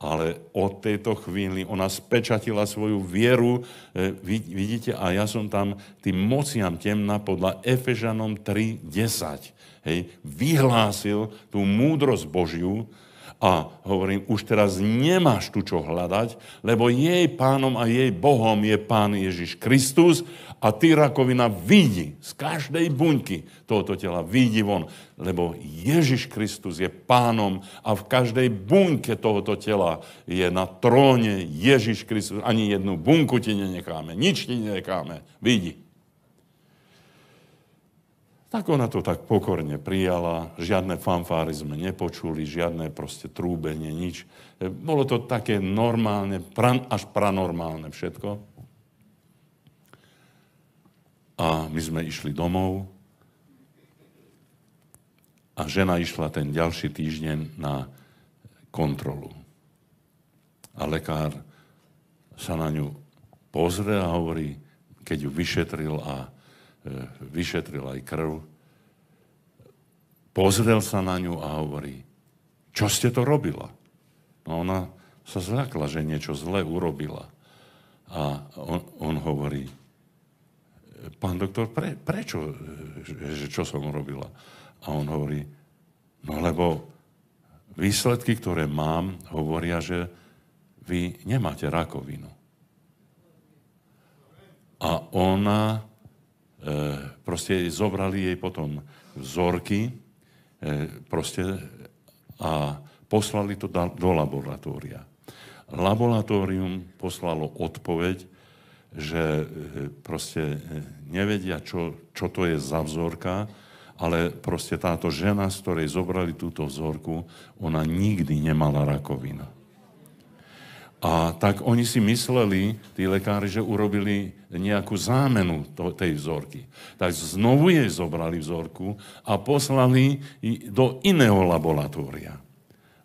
ale od tejto chvíli ona spečatila svoju vieru, e, vidíte, a ja som tam tým mociam temna podľa Efežanom 3.10, vyhlásil tú múdrosť Božiu, a hovorím, už teraz nemáš tu čo hľadať, lebo jej pánom a jej bohom je pán Ježiš Kristus a ty rakovina vidí z každej buňky tohoto tela, vidí von, lebo Ježiš Kristus je pánom a v každej buňke tohoto tela je na tróne Ježiš Kristus. Ani jednu bunku ti nenecháme, nič ti nenecháme, vidí. Tak ona to tak pokorne prijala, žiadne fanfáry sme nepočuli, žiadne proste trúbenie, nič. E, bolo to také normálne, pran, až pranormálne všetko. A my sme išli domov a žena išla ten ďalší týždeň na kontrolu. A lekár sa na ňu pozrie a hovorí, keď ju vyšetril a E, vyšetril aj krv, pozrel sa na ňu a hovorí, čo ste to robila? No ona sa zľakla, že niečo zle urobila. A on, on hovorí, pán doktor, pre, prečo, e, že čo som urobila? A on hovorí, no lebo výsledky, ktoré mám, hovoria, že vy nemáte rakovinu. A ona E, proste zobrali jej potom vzorky e, proste a poslali to do laboratória. Laboratórium poslalo odpoveď, že e, proste nevedia, čo, čo to je za vzorka, ale proste táto žena, z ktorej zobrali túto vzorku, ona nikdy nemala rakovina. A tak oni si mysleli, tí lekári, že urobili nejakú zámenu to, tej vzorky. Tak znovu jej zobrali vzorku a poslali do iného laboratória.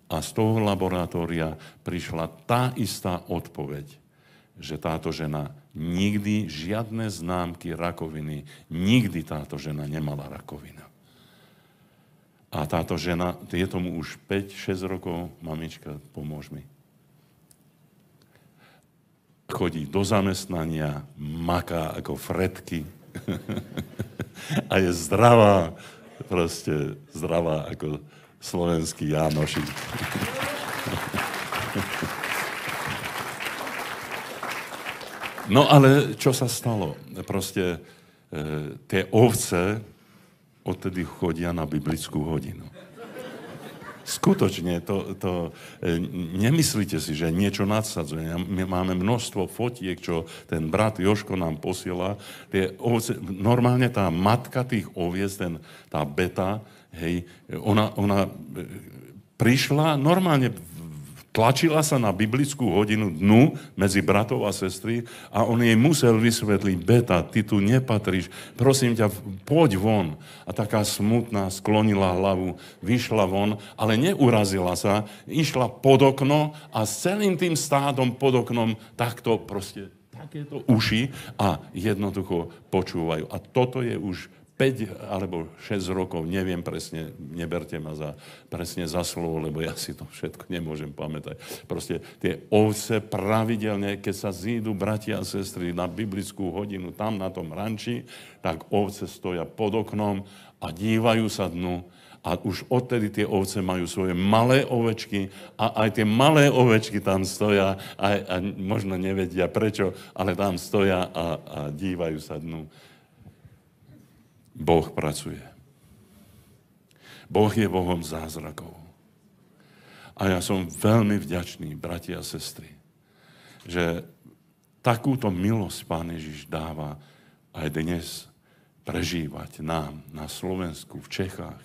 A z toho laboratória prišla tá istá odpoveď, že táto žena nikdy žiadne známky rakoviny, nikdy táto žena nemala rakovina. A táto žena, je tomu už 5-6 rokov, mamička, pomôž mi, chodí do zamestnania, maká ako fretky [LAUGHS] a je zdravá, proste zdravá ako slovenský Jánoši. [LAUGHS] No ale čo sa stalo? Proste e, tie ovce odtedy chodia na biblickú hodinu. Skutočne, to, to e, nemyslíte si, že niečo nadsadzuje. My máme množstvo fotiek, čo ten brat Joško nám posiela. Tie ovce, normálne tá matka tých oviec, ten, tá beta, hej, ona, ona e, prišla normálne v Tlačila sa na biblickú hodinu dnu medzi bratov a sestry a on jej musel vysvetliť, Beta, ty tu nepatríš, prosím ťa, poď von. A taká smutná sklonila hlavu, vyšla von, ale neurazila sa, išla pod okno a s celým tým stádom pod oknom takto proste takéto uši a jednoducho počúvajú. A toto je už 5 alebo 6 rokov, neviem presne, neberte ma za, presne za slovo, lebo ja si to všetko nemôžem pamätať. Proste tie ovce pravidelne, keď sa zídu bratia a sestry na biblickú hodinu tam na tom ranči, tak ovce stoja pod oknom a dívajú sa dnu a už odtedy tie ovce majú svoje malé ovečky a aj tie malé ovečky tam stoja a, a možno nevedia prečo, ale tam stoja a, a dívajú sa dnu. Boh pracuje. Boh je Bohom zázrakov. A ja som veľmi vďačný, bratia a sestry, že takúto milosť Pán Ježiš dáva aj dnes prežívať nám na Slovensku, v Čechách.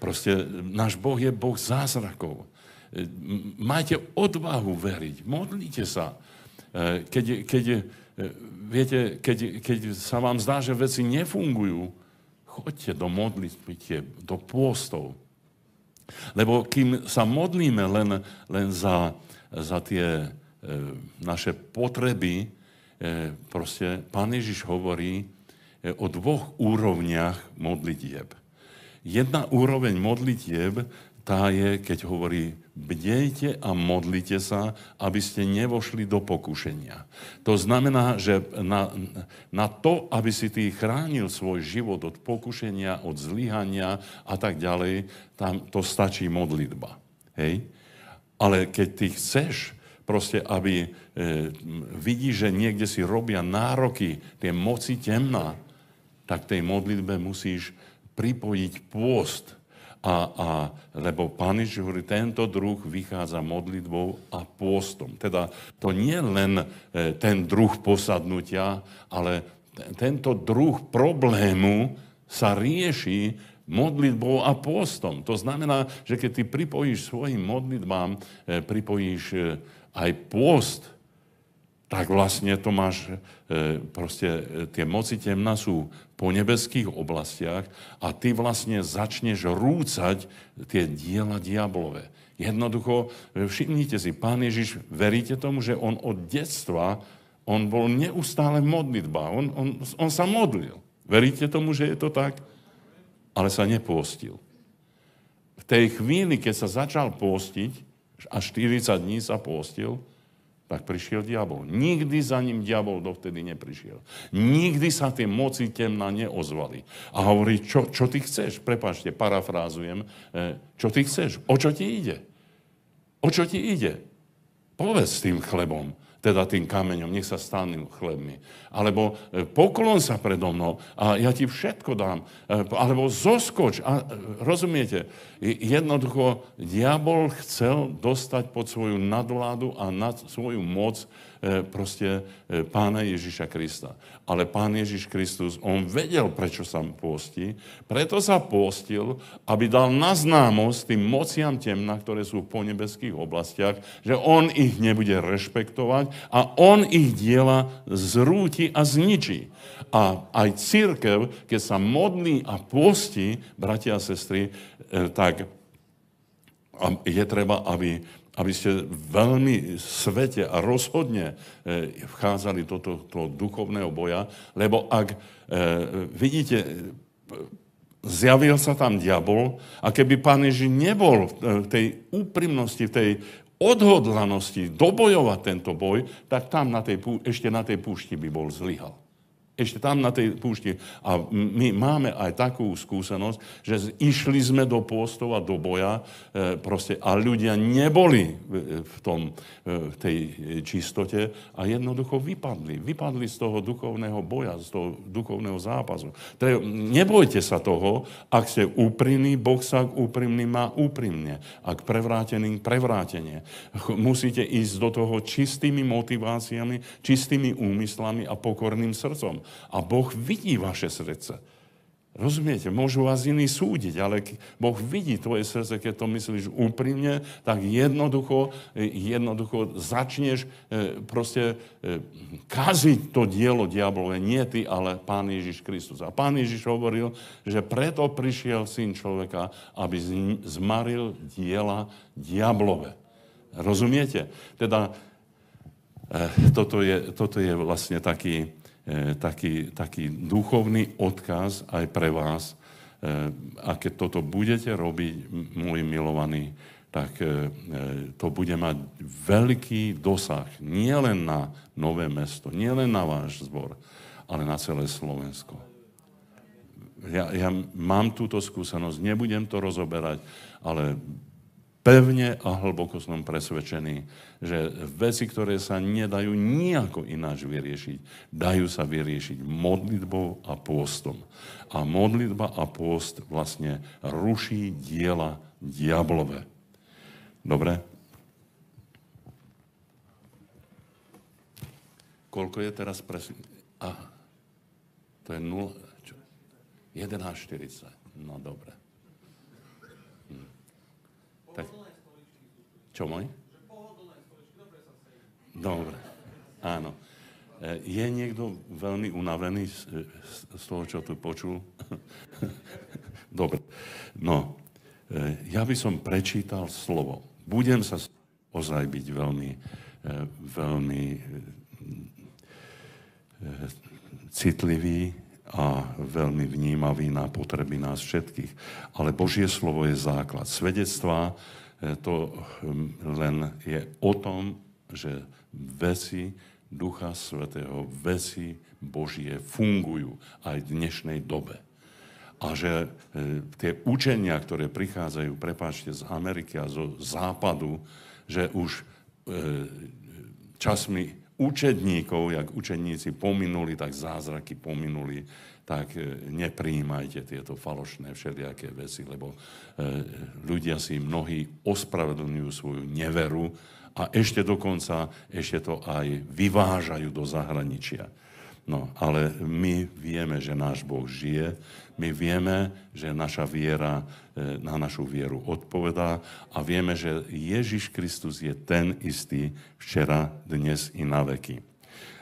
Proste náš Boh je Boh zázrakov. Majte odvahu veriť, modlite sa. E, keď, keď, e, viete, keď, keď sa vám zdá, že veci nefungujú, chodte do modlitby, do pôstov. Lebo kým sa modlíme len, len za, za tie e, naše potreby, e, proste pán Ježiš hovorí e, o dvoch úrovniach modlitieb. Jedna úroveň modlitieb, tá je, keď hovorí bdejte a modlite sa, aby ste nevošli do pokušenia. To znamená, že na, na to, aby si ty chránil svoj život od pokušenia, od zlyhania a tak ďalej, tam to stačí modlitba. Hej? Ale keď ty chceš, proste, aby e, vidíš, že niekde si robia nároky, tie moci temná, tak tej modlitbe musíš pripojiť pôst, a, a, lebo Pán Ježiš hovorí, tento druh vychádza modlitbou a pôstom. Teda to nie len e, ten druh posadnutia, ale tento druh problému sa rieši modlitbou a pôstom. To znamená, že keď ty pripojíš svojim modlitbám, e, pripojíš e, aj pôst, tak vlastne to máš, e, proste e, tie moci temna sú po nebeských oblastiach a ty vlastne začneš rúcať tie diela diablové. Jednoducho, e, všimnite si, pán Ježiš, veríte tomu, že on od detstva, on bol neustále modlitba, on, on, on sa modlil. Veríte tomu, že je to tak? Ale sa nepostil. V tej chvíli, keď sa začal postiť, až 40 dní sa postil, tak prišiel diabol. Nikdy za ním diabol dovtedy neprišiel. Nikdy sa tie moci temna neozvali. A hovorí, čo, čo ty chceš? prepašte, parafrázujem. E, čo ty chceš? O čo ti ide? O čo ti ide? Povedz s tým chlebom teda tým kameňom, nech sa stanú chlebmi. Alebo e, poklon sa predo mnou a ja ti všetko dám. E, alebo zoskoč. A, e, rozumiete? Jednoducho, diabol chcel dostať pod svoju nadvládu a nad svoju moc E, proste e, pána Ježiša Krista. Ale pán Ježiš Kristus, on vedel, prečo sa pôsti, preto sa pôstil, aby dal na známosť tým mociam temna, ktoré sú v ponebeských oblastiach, že on ich nebude rešpektovať a on ich diela zrúti a zničí. A aj církev, keď sa modlí a pôsti, bratia a sestry, e, tak je treba, aby aby ste veľmi svete a rozhodne e, vchádzali do tohto duchovného boja, lebo ak e, vidíte, e, zjavil sa tam diabol a keby pán Ježiš nebol v tej úprimnosti, v tej odhodlanosti dobojovať tento boj, tak tam na tej, ešte na tej púšti by bol zlyhal ešte tam na tej púšti. A my máme aj takú skúsenosť, že išli sme do postov a do boja e, proste, a ľudia neboli v, tom, e, v tej čistote a jednoducho vypadli. Vypadli z toho duchovného boja, z toho duchovného zápasu. Tre, nebojte sa toho, ak ste úprimní, Boh sa k úprimným má úprimne. A k prevráteným prevrátenie. Musíte ísť do toho čistými motiváciami, čistými úmyslami a pokorným srdcom. A Boh vidí vaše srdce. Rozumiete? Môžu vás iní súdiť, ale Boh vidí tvoje srdce, keď to myslíš úprimne, tak jednoducho, e, jednoducho začneš e, proste e, kaziť to dielo diablové. Nie ty, ale Pán Ježiš Kristus. A Pán Ježiš hovoril, že preto prišiel syn človeka, aby zmaril diela diablové. Rozumiete? Teda toto je, toto je vlastne taký, E, taký, taký duchovný odkaz aj pre vás. E, a keď toto budete robiť, môj milovaný, tak e, to bude mať veľký dosah nielen na Nové mesto, nielen na váš zbor, ale na celé Slovensko. Ja, ja mám túto skúsenosť, nebudem to rozoberať, ale pevne a hlboko som presvedčený, že veci, ktoré sa nedajú nejako ináč vyriešiť, dajú sa vyriešiť modlitbou a pôstom. A modlitba a pôst vlastne ruší diela diablové. Dobre? Koľko je teraz presne? A, to je 0, 11.40. No dobre. Čo môj? Dobre, áno. E, je niekto veľmi unavený z, e, toho, čo tu počul? [LAUGHS] Dobre. No, e, ja by som prečítal slovo. Budem sa ozaj byť veľmi, veľmi citlivý a veľmi vnímavý na potreby nás všetkých. Ale Božie slovo je základ. Svedectvá E, to hm, len je o tom, že veci Ducha Svetého, veci Božie fungujú aj v dnešnej dobe. A že e, tie učenia, ktoré prichádzajú, prepáčte, z Ameriky a zo západu, že už e, časmi učedníkov, jak učeníci pominuli, tak zázraky pominuli, tak e, nepríjmajte tieto falošné všelijaké veci, lebo e, ľudia si mnohí ospravedlňujú svoju neveru a ešte dokonca ešte to aj vyvážajú do zahraničia. No, ale my vieme, že náš Boh žije, my vieme, že naša viera e, na našu vieru odpovedá a vieme, že Ježiš Kristus je ten istý včera, dnes i na veky.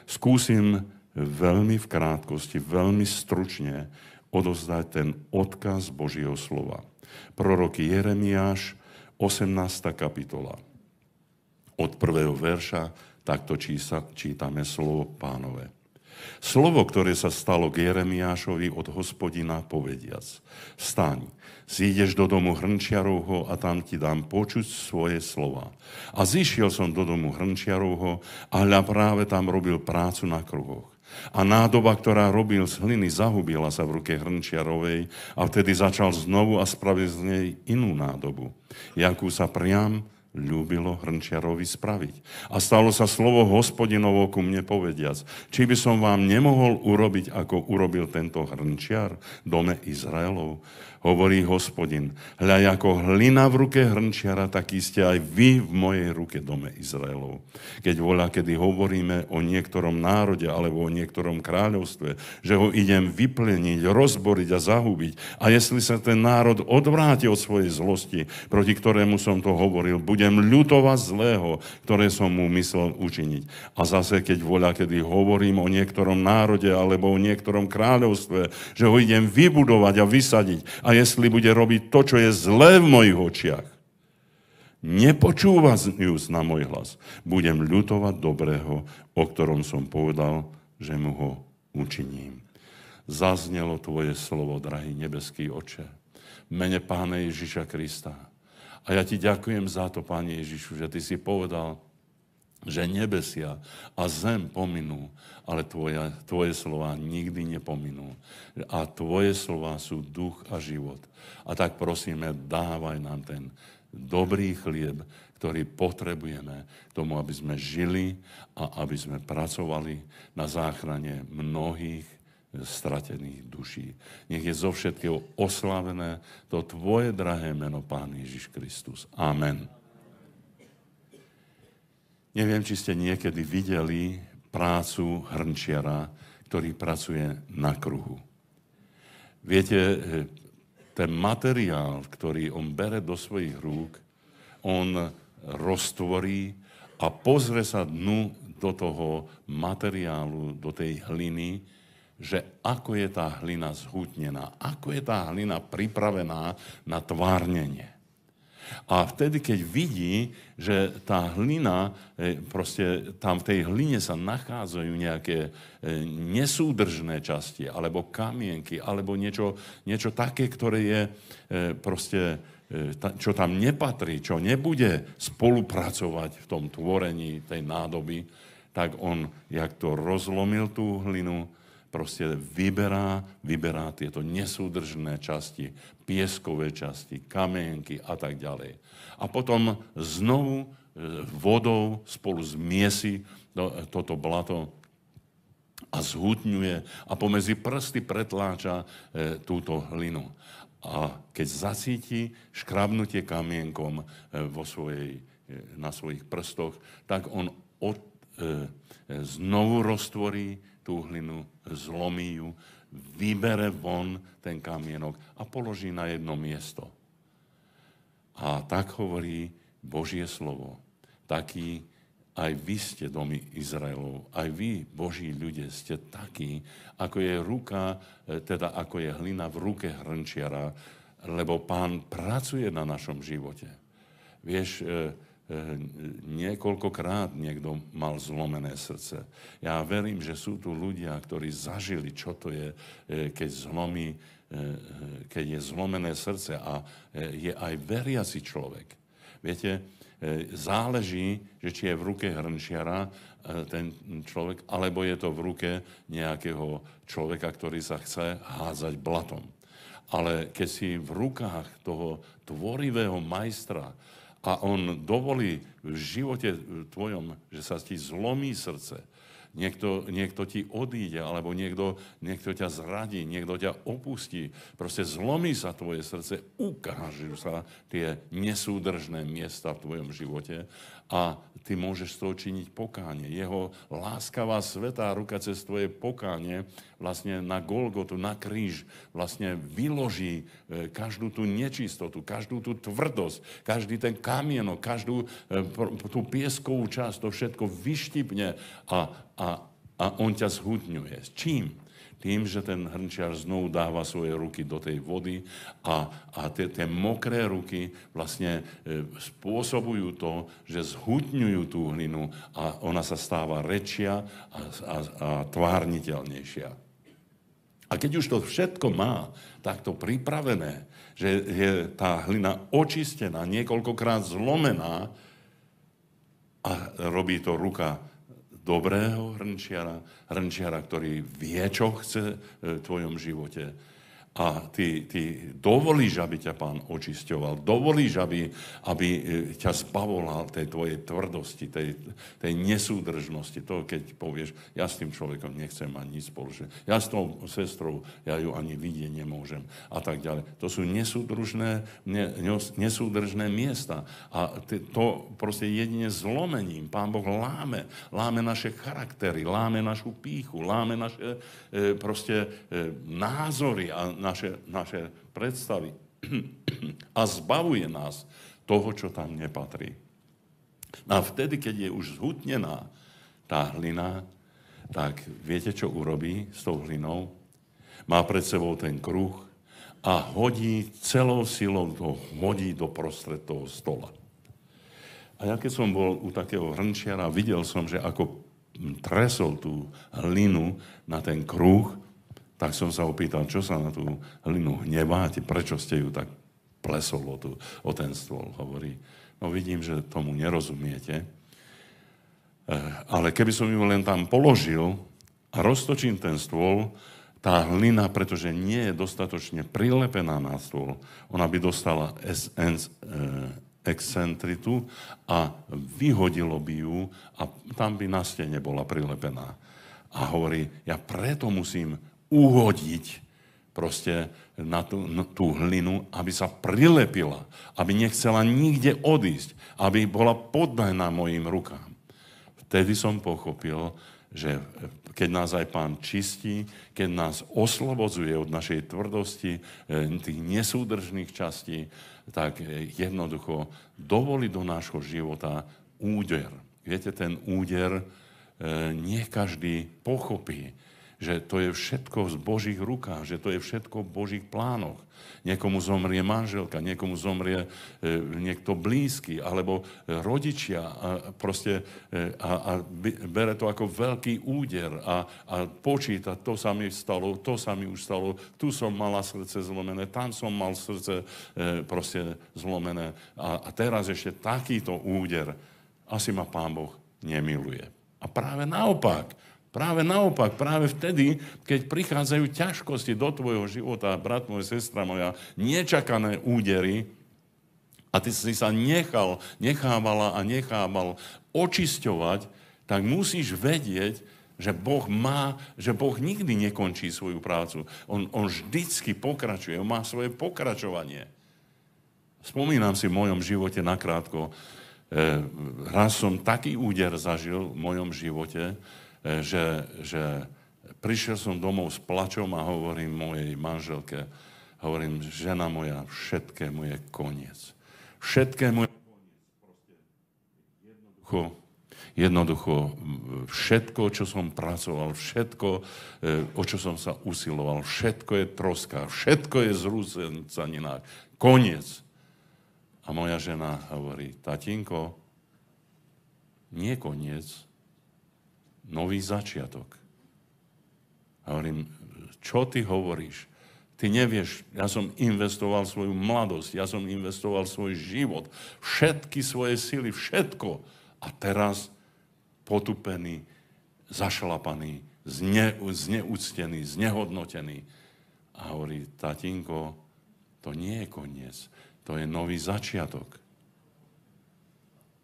Skúsim veľmi v krátkosti, veľmi stručne odozdať ten odkaz Božieho slova. Prorok Jeremiáš, 18. kapitola. Od prvého verša takto čítame slovo pánové. Slovo, ktoré sa stalo k Jeremiášovi od hospodina povediac. Staň, zídeš do domu Hrnčiarovho a tam ti dám počuť svoje slova. A zišiel som do domu Hrnčiarovho a hľa práve tam robil prácu na kruhoch. A nádoba, ktorá robil z hliny, zahubila sa v ruke hrnčiarovej a vtedy začal znovu a spravil z nej inú nádobu, jakú sa priam ľúbilo hrnčiarovi spraviť. A stalo sa slovo hospodinovo ku mne povediac, či by som vám nemohol urobiť, ako urobil tento hrnčiar dome Izraelov hovorí hospodin. Hľa ako hlina v ruke hrnčiara, taký ste aj vy v mojej ruke, dome Izraelov. Keď voľa, kedy hovoríme o niektorom národe alebo o niektorom kráľovstve, že ho idem vypleniť, rozboriť a zahubiť. A jestli sa ten národ odvráti od svojej zlosti, proti ktorému som to hovoril, budem ľutovať zlého, ktoré som mu myslel učiniť. A zase, keď voľa, kedy hovorím o niektorom národe alebo o niektorom kráľovstve, že ho idem vybudovať a vysadiť a jestli bude robiť to, čo je zlé v mojich očiach, nepočúva na môj hlas, budem ľutovať dobrého, o ktorom som povedal, že mu ho učiním. Zaznelo Tvoje slovo, drahý nebeský oče, v mene Pána Ježiša Krista. A ja Ti ďakujem za to, Pane Ježišu, že Ty si povedal, že nebesia a zem pominú, ale tvoje, tvoje slova nikdy nepominú. A tvoje slova sú duch a život. A tak prosíme, dávaj nám ten dobrý chlieb, ktorý potrebujeme k tomu, aby sme žili a aby sme pracovali na záchrane mnohých stratených duší. Nech je zo všetkého oslavené to Tvoje drahé meno, Pán Ježiš Kristus. Amen. Neviem, či ste niekedy videli prácu hrnčiara, ktorý pracuje na kruhu. Viete, ten materiál, ktorý on bere do svojich rúk, on roztvorí a pozrie sa dnu do toho materiálu, do tej hliny, že ako je tá hlina zhutnená, ako je tá hlina pripravená na tvárnenie. A vtedy, keď vidí, že tá hlina, e, proste tam v tej hline sa nachádzajú nejaké e, nesúdržné časti, alebo kamienky, alebo niečo, niečo také, ktoré je e, proste čo tam nepatrí, čo nebude spolupracovať v tom tvorení tej nádoby, tak on, jak to rozlomil tú hlinu, proste vyberá, vyberá tieto nesúdržné časti, pieskové časti, kamienky a tak ďalej. A potom znovu e, vodou spolu zmiesi e, toto blato a zhutňuje a pomezi prsty pretláča e, túto hlinu. A keď zacíti škrabnutie kamienkom vo svojej, na svojich prstoch, tak on od, znovu roztvorí tú hlinu, zlomí ju, vybere von ten kamienok a položí na jedno miesto. A tak hovorí Božie slovo. Taký aj vy ste domy Izraelov, aj vy, Boží ľudia, ste takí, ako je ruka, e, teda ako je hlina v ruke hrnčiara, lebo pán pracuje na našom živote. Vieš, e, Eh, niekoľkokrát niekto mal zlomené srdce. Ja verím, že sú tu ľudia, ktorí zažili, čo to je, eh, keď, zlomí, eh, keď je zlomené srdce a je aj veriaci človek. Viete, záleží, že či je v ruke hrnčiara ten človek, alebo je to v ruke nejakého človeka, ktorý sa chce házať blatom. Ale keď si v rukách toho tvorivého majstra, a on dovolí v živote eh, tvojom, že sa ti zlomí srdce. Niekto, niekto ti odíde, alebo niekto, niekto ťa zradí, niekto ťa opustí. Proste zlomí sa tvoje srdce, ukážu sa tie nesúdržné miesta v tvojom živote a ty môžeš toho činiť pokánie. Jeho láskavá svetá ruka cez tvoje pokánie vlastne na Golgotu, na kríž vlastne vyloží e, každú tú nečistotu, každú tú tvrdosť, každý ten kamieno, každú e, tú pieskovú časť, to všetko vyštipne a, a, a on ťa zhutňuje. S čím? tým, že ten hrnčiar znovu dáva svoje ruky do tej vody a, a tie, tie mokré ruky vlastne e, spôsobujú to, že zhutňujú tú hlinu a ona sa stáva rečia a, a, a tvárniteľnejšia. A keď už to všetko má takto pripravené, že je tá hlina očistená, niekoľkokrát zlomená a robí to ruka dobrého hrnčiara, hrnčiara, ktorý vie, čo chce e, v tvojom živote, a ty, ty dovolíš, aby ťa pán očisťoval, dovolíš, aby, aby e, ťa zbavolal tej tvojej tvrdosti, tej, tej nesúdržnosti, toho, keď povieš, ja s tým človekom nechcem mať nič spoločné, ja s tou sestrou, ja ju ani vidieť nemôžem a tak ďalej. To sú nesúdržné, ne, nesúdržné miesta a to proste jedine zlomením. Pán Boh láme, láme naše charaktery, láme našu píchu, láme naše e, proste e, názory a naše, naše predstavy a zbavuje nás toho, čo tam nepatrí. No a vtedy, keď je už zhutnená tá hlina, tak viete, čo urobí s tou hlinou? Má pred sebou ten kruh a hodí celou silou to, hodí do prostred toho stola. A ja keď som bol u takého hrnčiara, videl som, že ako tresol tú hlinu na ten kruh tak som sa opýtal, čo sa na tú hlinu hneváte, prečo ste ju tak plesol o, tú, o ten stôl, hovorí. No vidím, že tomu nerozumiete, eh, ale keby som ju len tam položil a roztočím ten stôl, tá hlina, pretože nie je dostatočne prilepená na stôl, ona by dostala SN, eh, excentritu a vyhodilo by ju a tam by na stene bola prilepená. A hovorí, ja preto musím uhodiť proste na tú, na tú hlinu, aby sa prilepila, aby nechcela nikde odísť, aby bola poddaná mojim rukám. Vtedy som pochopil, že keď nás aj pán čistí, keď nás oslobodzuje od našej tvrdosti, eh, tých nesúdržných častí, tak eh, jednoducho dovolí do nášho života úder. Viete, ten úder eh, nie každý pochopí že to je všetko v Božích rukách, že to je všetko v Božích plánoch. Niekomu zomrie manželka, niekomu zomrie e, niekto blízky, alebo e, rodičia a, proste, e, a, a bere to ako veľký úder a, a počíta, to sa mi stalo, to sa mi už stalo, tu som mala srdce zlomené, tam som mal srdce e, proste zlomené a, a teraz ešte takýto úder. Asi ma Pán Boh nemiluje. A práve naopak, Práve naopak, práve vtedy, keď prichádzajú ťažkosti do tvojho života, brat môj, sestra moja, nečakané údery, a ty si sa nechal, nechávala a nechával očisťovať, tak musíš vedieť, že Boh má, že Boh nikdy nekončí svoju prácu. On, on vždycky pokračuje, on má svoje pokračovanie. Spomínam si v mojom živote nakrátko, eh, raz som taký úder zažil v mojom živote, že, že prišiel som domov s plačom a hovorím mojej manželke, hovorím, žena moja, všetkému je koniec. Všetkému je koniec. Jednoducho, jednoducho, všetko, čo som pracoval, všetko, eh, o čo som sa usiloval, všetko je troska, všetko je zrúcenca, Koniec. A moja žena hovorí, Tatínko. nie koniec, nový začiatok. A hovorím, čo ty hovoríš? Ty nevieš, ja som investoval svoju mladosť, ja som investoval svoj život, všetky svoje sily, všetko. A teraz potupený, zašlapaný, zne, zneúctený, znehodnotený. A hovorí, tatinko, to nie je koniec, to je nový začiatok.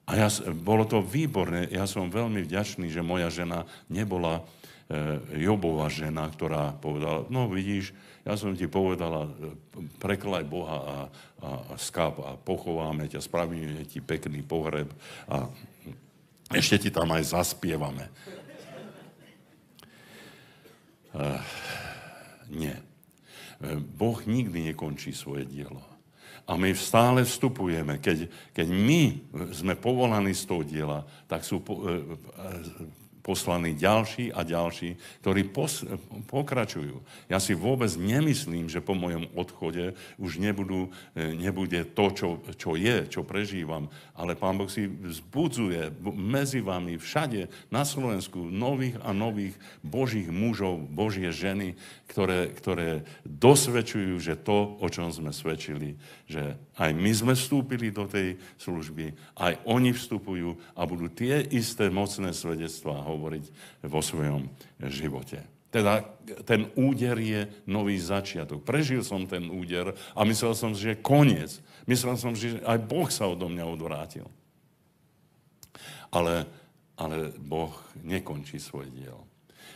A ja, bolo to výborné. Ja som veľmi vďačný, že moja žena nebola e, Jobová žena, ktorá povedala, no vidíš, ja som ti povedala, e, preklaj Boha a, a, a skáp a pochováme ťa, spravíme ti pekný pohreb a ešte ti tam aj zaspievame. Uh, nie. E, boh nikdy nekončí svoje dielo. A my stále vstupujeme. Keď, keď my sme povolaní z toho diela, tak sú e, e, poslaní ďalší a ďalší, ktorí pos- pokračujú. Ja si vôbec nemyslím, že po mojom odchode už nebudú, e, nebude to, čo, čo je, čo prežívam, ale Pán Boh si vzbudzuje medzi vami všade na Slovensku nových a nových božích mužov, božie ženy, ktoré, ktoré dosvedčujú, že to, o čom sme svedčili, že aj my sme vstúpili do tej služby, aj oni vstupujú a budú tie isté mocné svedectvá hovoriť vo svojom živote. Teda ten úder je nový začiatok. Prežil som ten úder a myslel som, že je koniec. Myslel som, že aj Boh sa odo mňa odvrátil. Ale, ale Boh nekončí svoj diel.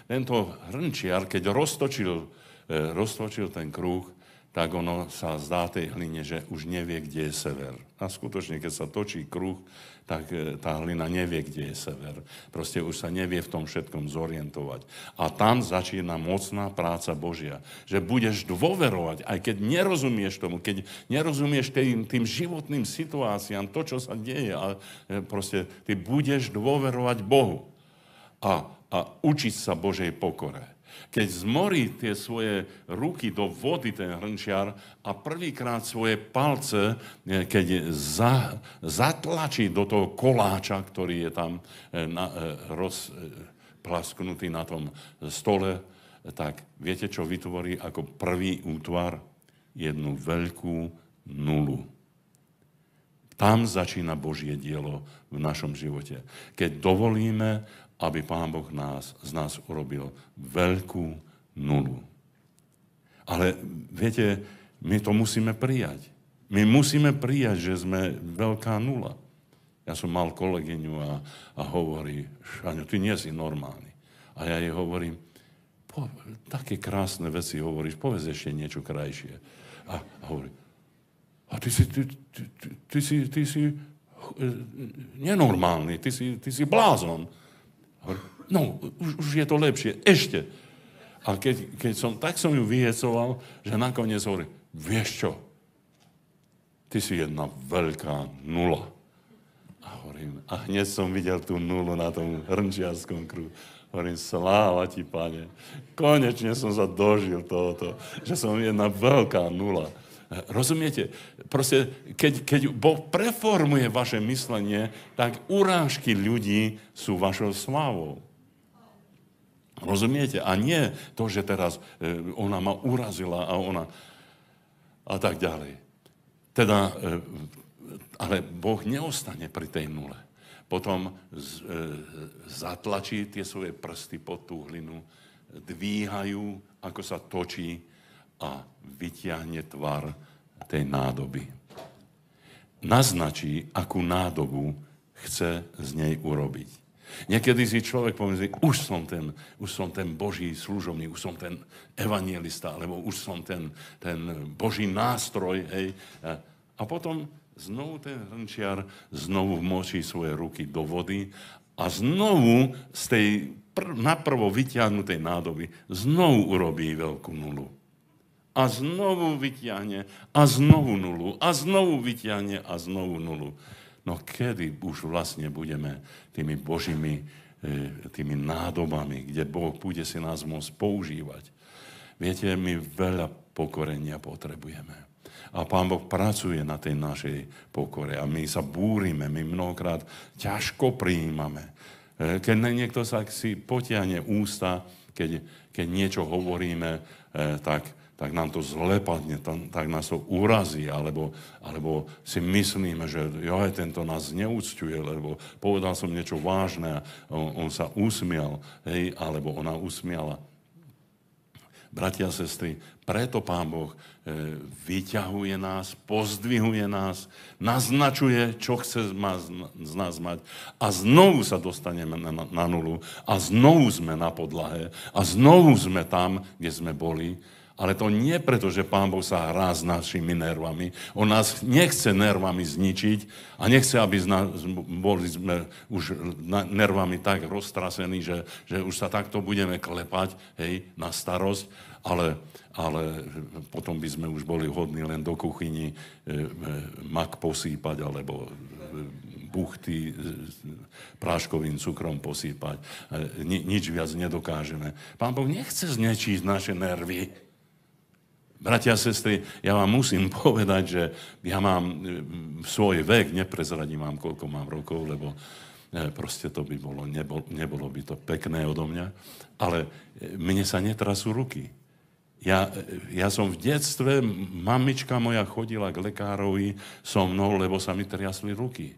Tento hrnčiar, keď roztočil, eh, roztočil ten kruh, tak ono sa zdá tej hline, že už nevie, kde je sever. A skutočne, keď sa točí kruh, tak e, tá hlina nevie, kde je sever. Proste už sa nevie v tom všetkom zorientovať. A tam začína mocná práca Božia. Že budeš dôverovať, aj keď nerozumieš tomu, keď nerozumieš tým, tým životným situáciám, to, čo sa deje, ale proste ty budeš dôverovať Bohu. A, a učiť sa Božej pokore. Keď zmorí tie svoje ruky do vody ten hrnčiar a prvýkrát svoje palce, eh, keď za, zatlačí do toho koláča, ktorý je tam eh, na, eh, rozplasknutý na tom stole, tak viete, čo vytvorí ako prvý útvar? Jednu veľkú nulu. Tam začína Božie dielo v našom živote. Keď dovolíme, aby Pán Boh nás, z nás urobil veľkú nulu. Ale viete, my to musíme prijať. My musíme prijať, že sme veľká nula. Ja som mal kolegyňu a, a hovorí, Šaňo, ty nie si normálny. A ja jej hovorím, po, také krásne veci hovoríš, povedz ešte niečo krajšie. A, a hovorí, a ty si, ty, ty, ty, ty, ty si, ty si eh, nenormálny, ty si, ty si blázon. No, už, už je to lepšie, ešte. A keď, keď som, tak som ju vyhecoval, že nakoniec hovorí, vieš čo, ty si jedna veľká nula. A hovorím, a hneď som videl tú nulu na tom hrnčiarskom kruhu. Hovorím, sláva ti, pane. Konečne som sa dožil tohoto, že som jedna veľká nula. Rozumiete? Proste, keď, keď Boh preformuje vaše myslenie, tak urážky ľudí sú vašou slávou. Rozumiete? A nie to, že teraz e, ona ma urazila a ona a tak ďalej. Teda, e, ale Boh neostane pri tej nule. Potom z, e, zatlačí tie svoje prsty pod tú hlinu, dvíhajú, ako sa točí a vyťahne tvar tej nádoby. Naznačí, akú nádobu chce z nej urobiť. Niekedy si človek že už som ten, už som ten boží služobný, už som ten evangelista, alebo už som ten, ten boží nástroj. Hej. A potom znovu ten hrnčiar znovu močí svoje ruky do vody a znovu z tej pr- naprvo vyťahnutej nádoby znovu urobí veľkú nulu a znovu vyťahne a znovu nulu a znovu vyťahne a znovu nulu. No kedy už vlastne budeme tými božími e, tými nádobami, kde Boh bude si nás môcť používať. Viete, my veľa pokorenia potrebujeme. A Pán Boh pracuje na tej našej pokore a my sa búrime, my mnohokrát ťažko prijímame. E, keď niekto sa si potiahne ústa, keď, keď niečo hovoríme, e, tak tak nám to zlepadne, tak nás to urazí, alebo, alebo si myslíme, že aj tento nás neúctuje, lebo povedal som niečo vážne a on, on sa usmial, hej, alebo ona usmiala. Bratia a sestry, preto Pán Boh e, vyťahuje nás, pozdvihuje nás, naznačuje, čo chce z, nás, z nás mať a znovu sa dostaneme na, na nulu a znovu sme na podlahe a znovu sme tam, kde sme boli ale to nie preto, že Pán Boh sa hrá s našimi nervami. On nás nechce nervami zničiť a nechce, aby nás boli sme už nervami tak roztrasení, že, že už sa takto budeme klepať hej, na starosť, ale, ale potom by sme už boli hodní len do kuchyni e, e, mak posýpať alebo e, buchty práškovým cukrom posýpať. Ni, nič viac nedokážeme. Pán Boh nechce znečiť naše nervy. Bratia a sestry, ja vám musím [LAUGHS] povedať, že ja mám e, svoj vek, neprezradím vám, koľko mám rokov, lebo e, proste to by bolo, nebolo, nebolo by to pekné odo mňa, ale e, mne sa netrasú ruky. Ja, ja som v detstve, mamička moja chodila k lekárovi so mnou, lebo sa mi triasli ruky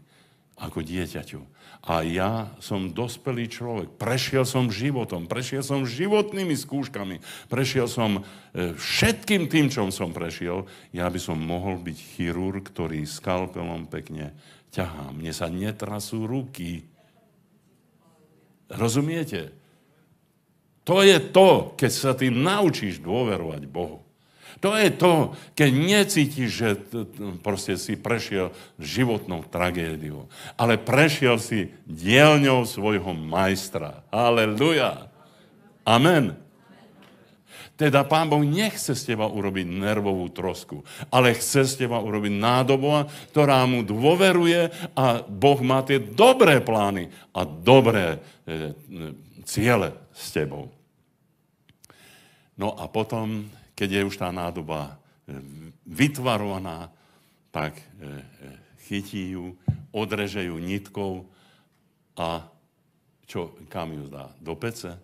ako dieťaťu. A ja som dospelý človek. Prešiel som životom, prešiel som životnými skúškami, prešiel som e, všetkým tým, čo som prešiel. Ja by som mohol byť chirurg, ktorý skalpelom pekne ťahá. Mne sa netrasú ruky. Rozumiete? To je to, keď sa tým naučíš dôverovať Bohu. To je to, keď necítiš, že proste si prešiel životnou tragédiou, ale prešiel si dielňou svojho majstra. Aleluja. Amen. Teda Pán Boh nechce z teba urobiť nervovú trosku, ale chce z teba urobiť nádobu, ktorá mu dôveruje a Boh má tie dobré plány a dobré e, e ciele s tebou. No a potom keď je už tá nádoba e, vytvarovaná, tak e, e, chytí ju, odreže ju nitkou a čo, kam ju dá? Do pece?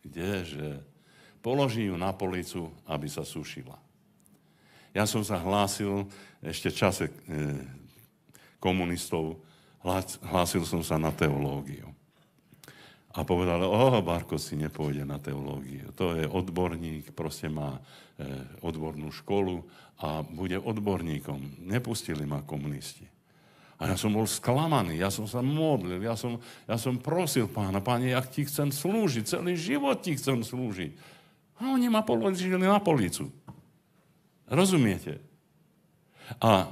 Kdeže? Položí ju na policu, aby sa sušila. Ja som sa hlásil ešte v čase komunistov, hlásil som sa na teológiu a povedal, o, Barko si nepôjde na teológiu. To je odborník, proste má e, odbornú školu a bude odborníkom. Nepustili ma komunisti. A ja som bol sklamaný, ja som sa modlil, ja som, ja som prosil pána, páne, ja ti chcem slúžiť, celý život ti chcem slúžiť. A oni ma položili na policu. Rozumiete? A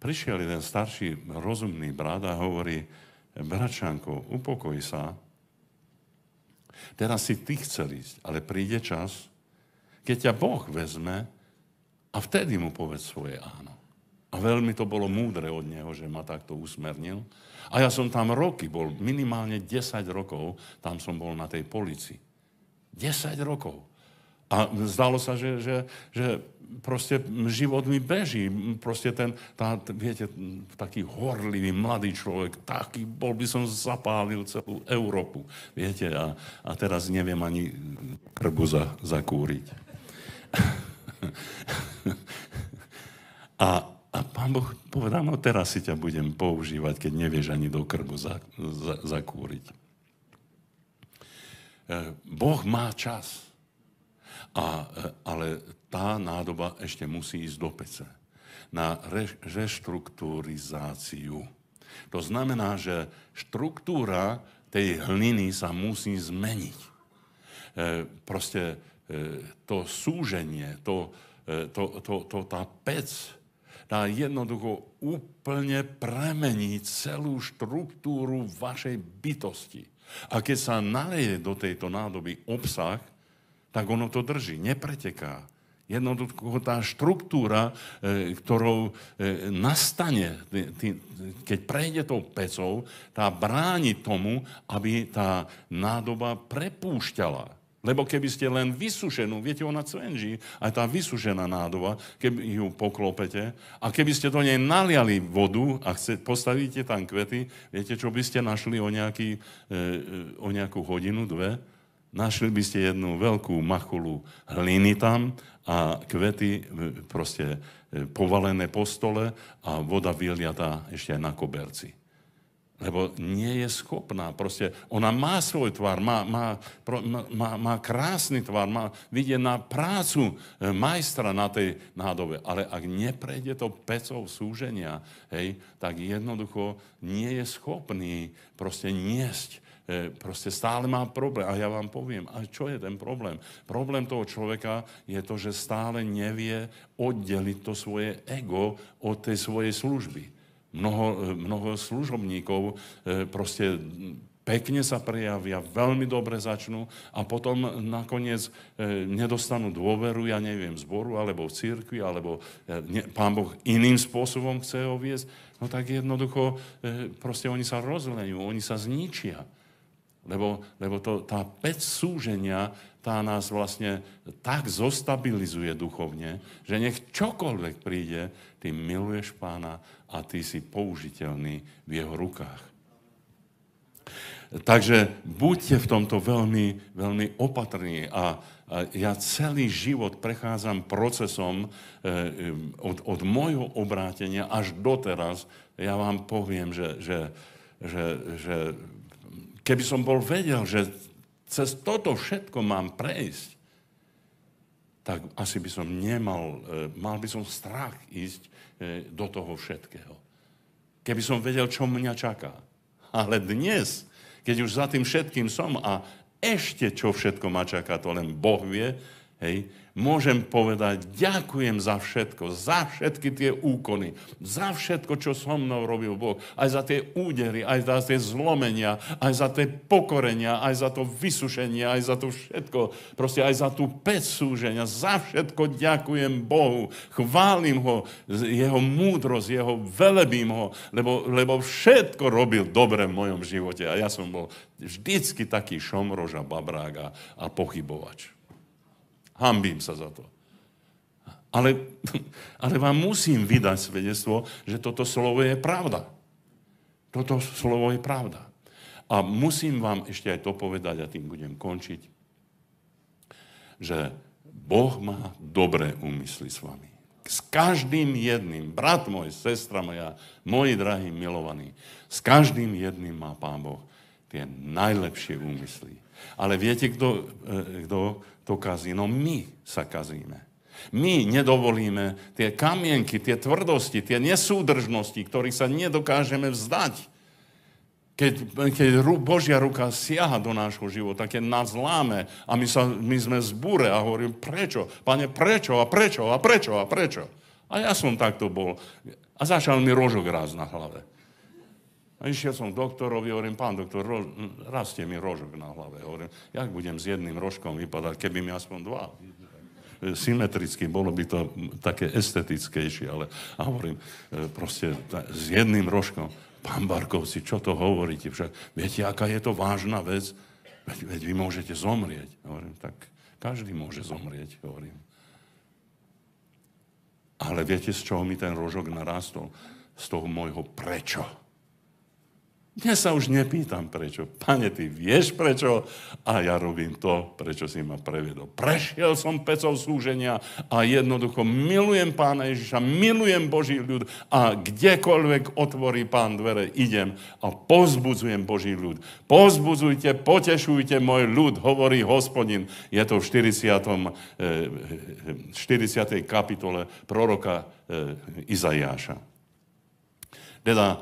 prišiel jeden starší rozumný brat a hovorí, Bračanko, upokoj sa. Teraz si ty chcel ísť, ale príde čas, keď ťa Boh vezme a vtedy mu povedz svoje áno. A veľmi to bolo múdre od neho, že ma takto usmernil. A ja som tam roky bol, minimálne 10 rokov, tam som bol na tej polici. 10 rokov. A zdalo sa, že, že, že proste život mi beží. Proste ten, tá, viete, taký horlivý mladý človek, taký bol by som zapálil celú Európu. Viete, a, a teraz neviem ani krbu za, zakúriť. [LAUGHS] a, a pán Boh povedal, no teraz si ťa budem používať, keď nevieš ani do krbu za, za, zakúriť. Eh, boh má čas. A, eh, ale tá nádoba ešte musí ísť do pece na reš- reštrukturizáciu. To znamená, že štruktúra tej hliny sa musí zmeniť. E, proste e, to súženie, to, e, to, to, to, tá pec, tá jednoducho úplne premení celú štruktúru vašej bytosti. A keď sa naleje do tejto nádoby obsah, tak ono to drží, nepreteká. Jednoducho tá štruktúra, e, ktorou e, nastane, keď prejde tou pecou, tá bráni tomu, aby tá nádoba prepúšťala. Lebo keby ste len vysušenú, viete, ona cvenží, aj tá vysušená nádoba, keby ju poklopete, a keby ste do nej naliali vodu a chce, postavíte tam kvety, viete, čo by ste našli o, nejaký, e, o nejakú hodinu, dve? Našli by ste jednu veľkú machulu hliny tam a kvety e, proste e, povalené po stole a voda vyliatá ešte aj na koberci. Lebo nie je schopná. Proste ona má svoj tvar má, má, má, má krásny tvar, má, vidie na prácu e, majstra na tej nádobe. Ale ak neprejde to pecov súženia, hej, tak jednoducho nie je schopný proste niesť E, proste stále má problém. A ja vám poviem, a čo je ten problém? Problém toho človeka je to, že stále nevie oddeliť to svoje ego od tej svojej služby. Mnoho, e, mnoho služobníkov e, proste pekne sa prejavia, veľmi dobre začnú a potom nakoniec e, nedostanú dôveru, ja neviem, zboru alebo v církvi, alebo ne, pán Boh iným spôsobom chce ho viesť, no tak jednoducho e, proste oni sa rozlejú, oni sa zničia lebo, lebo to, tá pec súženia, tá nás vlastne tak zostabilizuje duchovne, že nech čokoľvek príde, ty miluješ pána a ty si použiteľný v jeho rukách. Takže buďte v tomto veľmi, veľmi opatrní a, a ja celý život prechádzam procesom e, e od, od môjho obrátenia až doteraz. Ja vám poviem, že, že, že, že Keby som bol vedel, že cez toto všetko mám prejsť, tak asi by som nemal, e, mal by som strach ísť e, do toho všetkého. Keby som vedel, čo mňa čaká. Ale dnes, keď už za tým všetkým som a ešte čo všetko ma čaká, to len Boh vie, hej, môžem povedať, ďakujem za všetko, za všetky tie úkony, za všetko, čo so mnou robil Boh, aj za tie údery, aj za tie zlomenia, aj za tie pokorenia, aj za to vysušenie, aj za to všetko, proste aj za tú pec súženia, za všetko ďakujem Bohu, chválim ho, jeho múdrosť, jeho velebím ho, lebo, lebo všetko robil dobre v mojom živote a ja som bol vždycky taký šomrož a babrák a, a pochybovač. Hambím sa za to. Ale, [LAUGHS] ale vám musím vydať svedectvo, že toto slovo je pravda. Toto slovo je pravda. A musím vám ešte aj to povedať, a tým budem končiť, že Boh má dobré úmysly s vami. S každým jedným, brat môj, sestra moja, moji drahí milovaní, s každým jedným má Pán Boh tie najlepšie úmysly. Ale viete, kto, e, kto to kazí. No my sa kazíme. My nedovolíme tie kamienky, tie tvrdosti, tie nesúdržnosti, ktorých sa nedokážeme vzdať. Keď, keď Božia ruka siaha do nášho života, keď nás láme a my, sa, my sme zbúre a hovorím, prečo, pane, prečo a prečo a prečo a prečo. A ja som takto bol. A začal mi rožok raz na hlave. A išiel som k doktorovi, hovorím, pán doktor, ro, rastie mi rožok na hlave. Hovorím, jak budem s jedným rožkom vypadať, keby mi aspoň dva. Symetricky, bolo by to také estetickejšie, ale a hovorím, e, proste ta, s jedným rožkom. Pán Barkovci, čo to hovoríte? Však viete, aká je to vážna vec? Veď, veď vy môžete zomrieť. Hovorím, tak každý môže zomrieť, hovorím. Ale viete, z čoho mi ten rožok narastol? Z toho môjho prečo dnes sa už nepýtam prečo. Pane, ty vieš prečo? A ja robím to, prečo si ma prevedol. Prešiel som pecov súženia a jednoducho milujem pána Ježiša, milujem Boží ľud a kdekoľvek otvorí pán dvere, idem a pozbudzujem Boží ľud. Pozbudzujte, potešujte môj ľud, hovorí hospodin. Je to v 40. 40. Eh, eh, eh, kapitole proroka Izajáša. Teda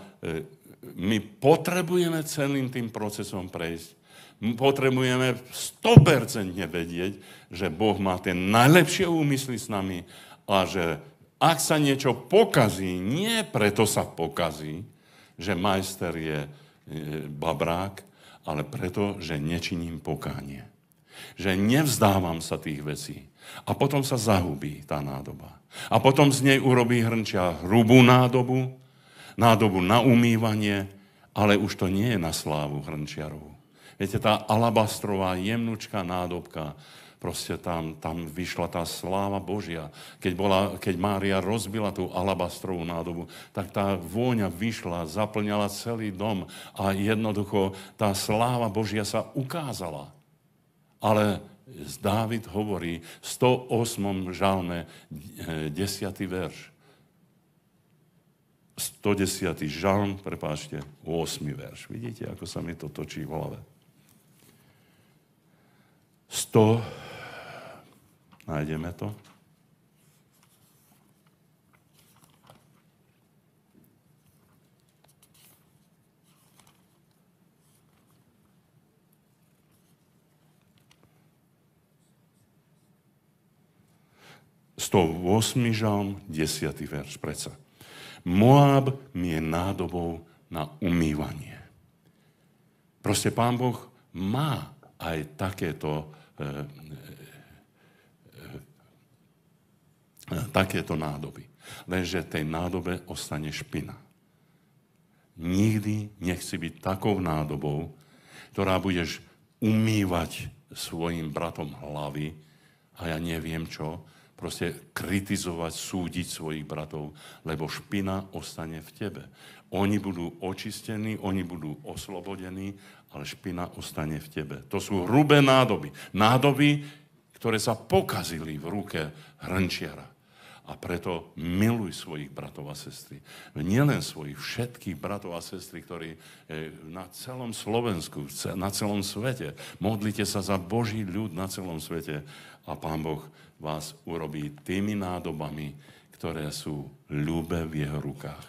my potrebujeme celým tým procesom prejsť. My potrebujeme 100% vedieť, že Boh má tie najlepšie úmysly s nami a že ak sa niečo pokazí, nie preto sa pokazí, že majster je babrák, ale preto, že nečiním pokánie. Že nevzdávam sa tých vecí. A potom sa zahubí tá nádoba. A potom z nej urobí hrnčia hrubú nádobu, nádobu na umývanie, ale už to nie je na slávu Hrnčiarovu. Viete, tá alabastrová, jemnučká nádobka, proste tam, tam vyšla tá sláva Božia. Keď, bola, keď Mária rozbila tú alabastrovú nádobu, tak tá vôňa vyšla, zaplňala celý dom a jednoducho tá sláva Božia sa ukázala. Ale Dávid hovorí v 108. žalme 10. Eh, verš. 110. žalm, prepáčte, 8. verš. Vidíte, ako sa mi to točí v hlave. 100, nájdeme to. Sto 8. žalm, 10. verš, predsa. Moab mi je nádobou na umývanie. Proste pán Boh má aj takéto, e, e, e, e, takéto nádoby. Lenže tej nádobe ostane špina. Nikdy nechci byť takou nádobou, ktorá budeš umývať svojim bratom hlavy a ja neviem čo, proste kritizovať, súdiť svojich bratov, lebo špina ostane v tebe. Oni budú očistení, oni budú oslobodení, ale špina ostane v tebe. To sú hrubé nádoby. Nádoby, ktoré sa pokazili v ruke hrnčiara. A preto miluj svojich bratov a sestry. Nielen svojich, všetkých bratov a sestry, ktorí e, na celom Slovensku, na celom svete, modlite sa za Boží ľud na celom svete a Pán Boh vás urobí tými nádobami, ktoré sú ľúbe v jeho rukách.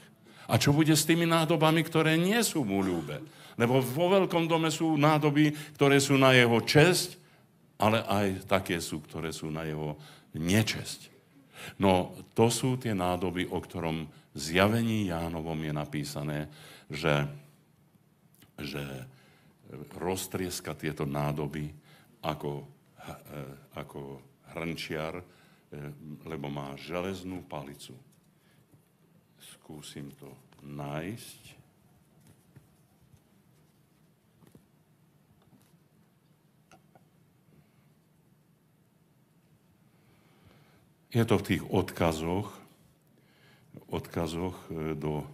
A čo bude s tými nádobami, ktoré nie sú mu ľúbe? Lebo vo veľkom dome sú nádoby, ktoré sú na jeho česť, ale aj také sú, ktoré sú na jeho nečesť. No to sú tie nádoby, o ktorom zjavení Jánovom je napísané, že, že roztrieska tieto nádoby ako, eh, ako hrnčiar, eh, lebo má železnú palicu. Skúsim to nájsť. Je to v tých odkazoch, odkazoch eh, do...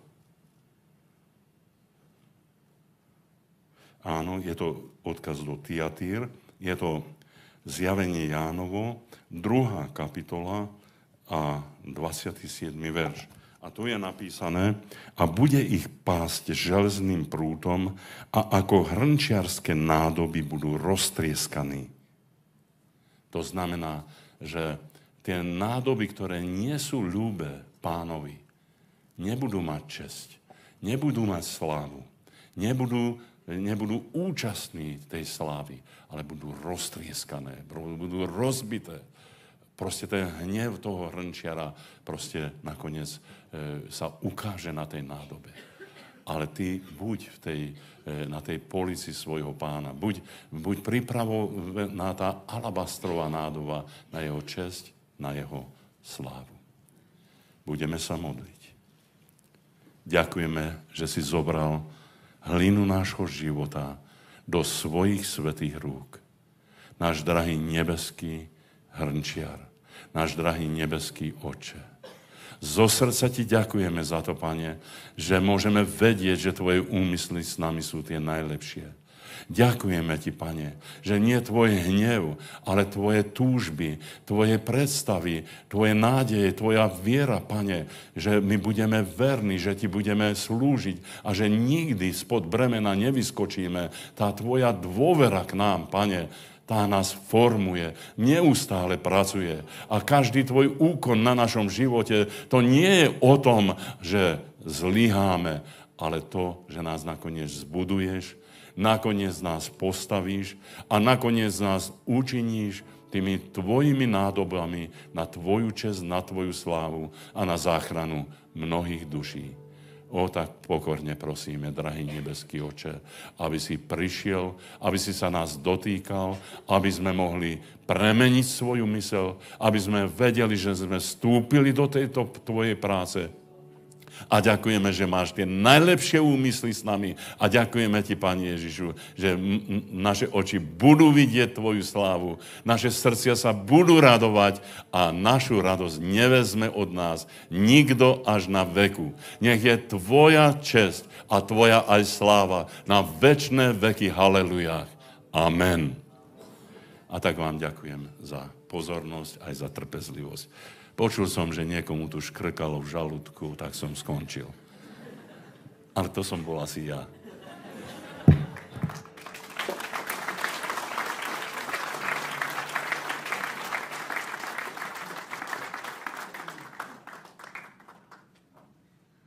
Áno, je to odkaz do Tiatír, je to Zjavenie Jánovo, 2. kapitola a 27. verš. A tu je napísané, a bude ich pásť železným prútom a ako hrnčiarské nádoby budú roztrieskaní. To znamená, že tie nádoby, ktoré nie sú ľúbe pánovi, nebudú mať česť, nebudú mať slávu, nebudú nebudú účastní tej slávy, ale budú roztrieskané, budú rozbité. Proste ten hnev toho hrnčiara proste nakoniec e, sa ukáže na tej nádobe. Ale ty buď v tej, e, na tej polici svojho pána, buď, buď pripravovaná tá alabastrová nádoba na jeho česť, na jeho slávu. Budeme sa modliť. Ďakujeme, že si zobral hlinu nášho života do svojich svetých rúk. Náš drahý nebeský hrnčiar, náš drahý nebeský oče. Zo srdca ti ďakujeme za to, pane, že môžeme vedieť, že tvoje úmysly s nami sú tie najlepšie Ďakujeme ti, pane, že nie tvoje hnev, ale tvoje túžby, tvoje predstavy, tvoje nádeje, tvoja viera, pane, že my budeme verní, že ti budeme slúžiť a že nikdy spod bremena nevyskočíme. Tá tvoja dôvera k nám, pane, tá nás formuje, neustále pracuje. A každý tvoj úkon na našom živote, to nie je o tom, že zlyháme, ale to, že nás nakoniec zbuduješ nakoniec nás postavíš a nakoniec nás učiníš tými tvojimi nádobami na tvoju čest, na tvoju slávu a na záchranu mnohých duší. O, tak pokorne prosíme, drahý nebeský oče, aby si prišiel, aby si sa nás dotýkal, aby sme mohli premeniť svoju mysel, aby sme vedeli, že sme vstúpili do tejto tvojej práce a ďakujeme, že máš tie najlepšie úmysly s nami. A ďakujeme ti, Pani Ježišu, že naše oči budú vidieť Tvoju slávu, naše srdcia sa budú radovať a našu radosť nevezme od nás nikto až na veku. Nech je Tvoja čest a Tvoja aj sláva na večné veky. haleluja. Amen. A tak vám ďakujem za pozornosť aj za trpezlivosť. Počul som, že niekomu tu škrkalo v žalúdku, tak som skončil. Ale to som bol asi ja.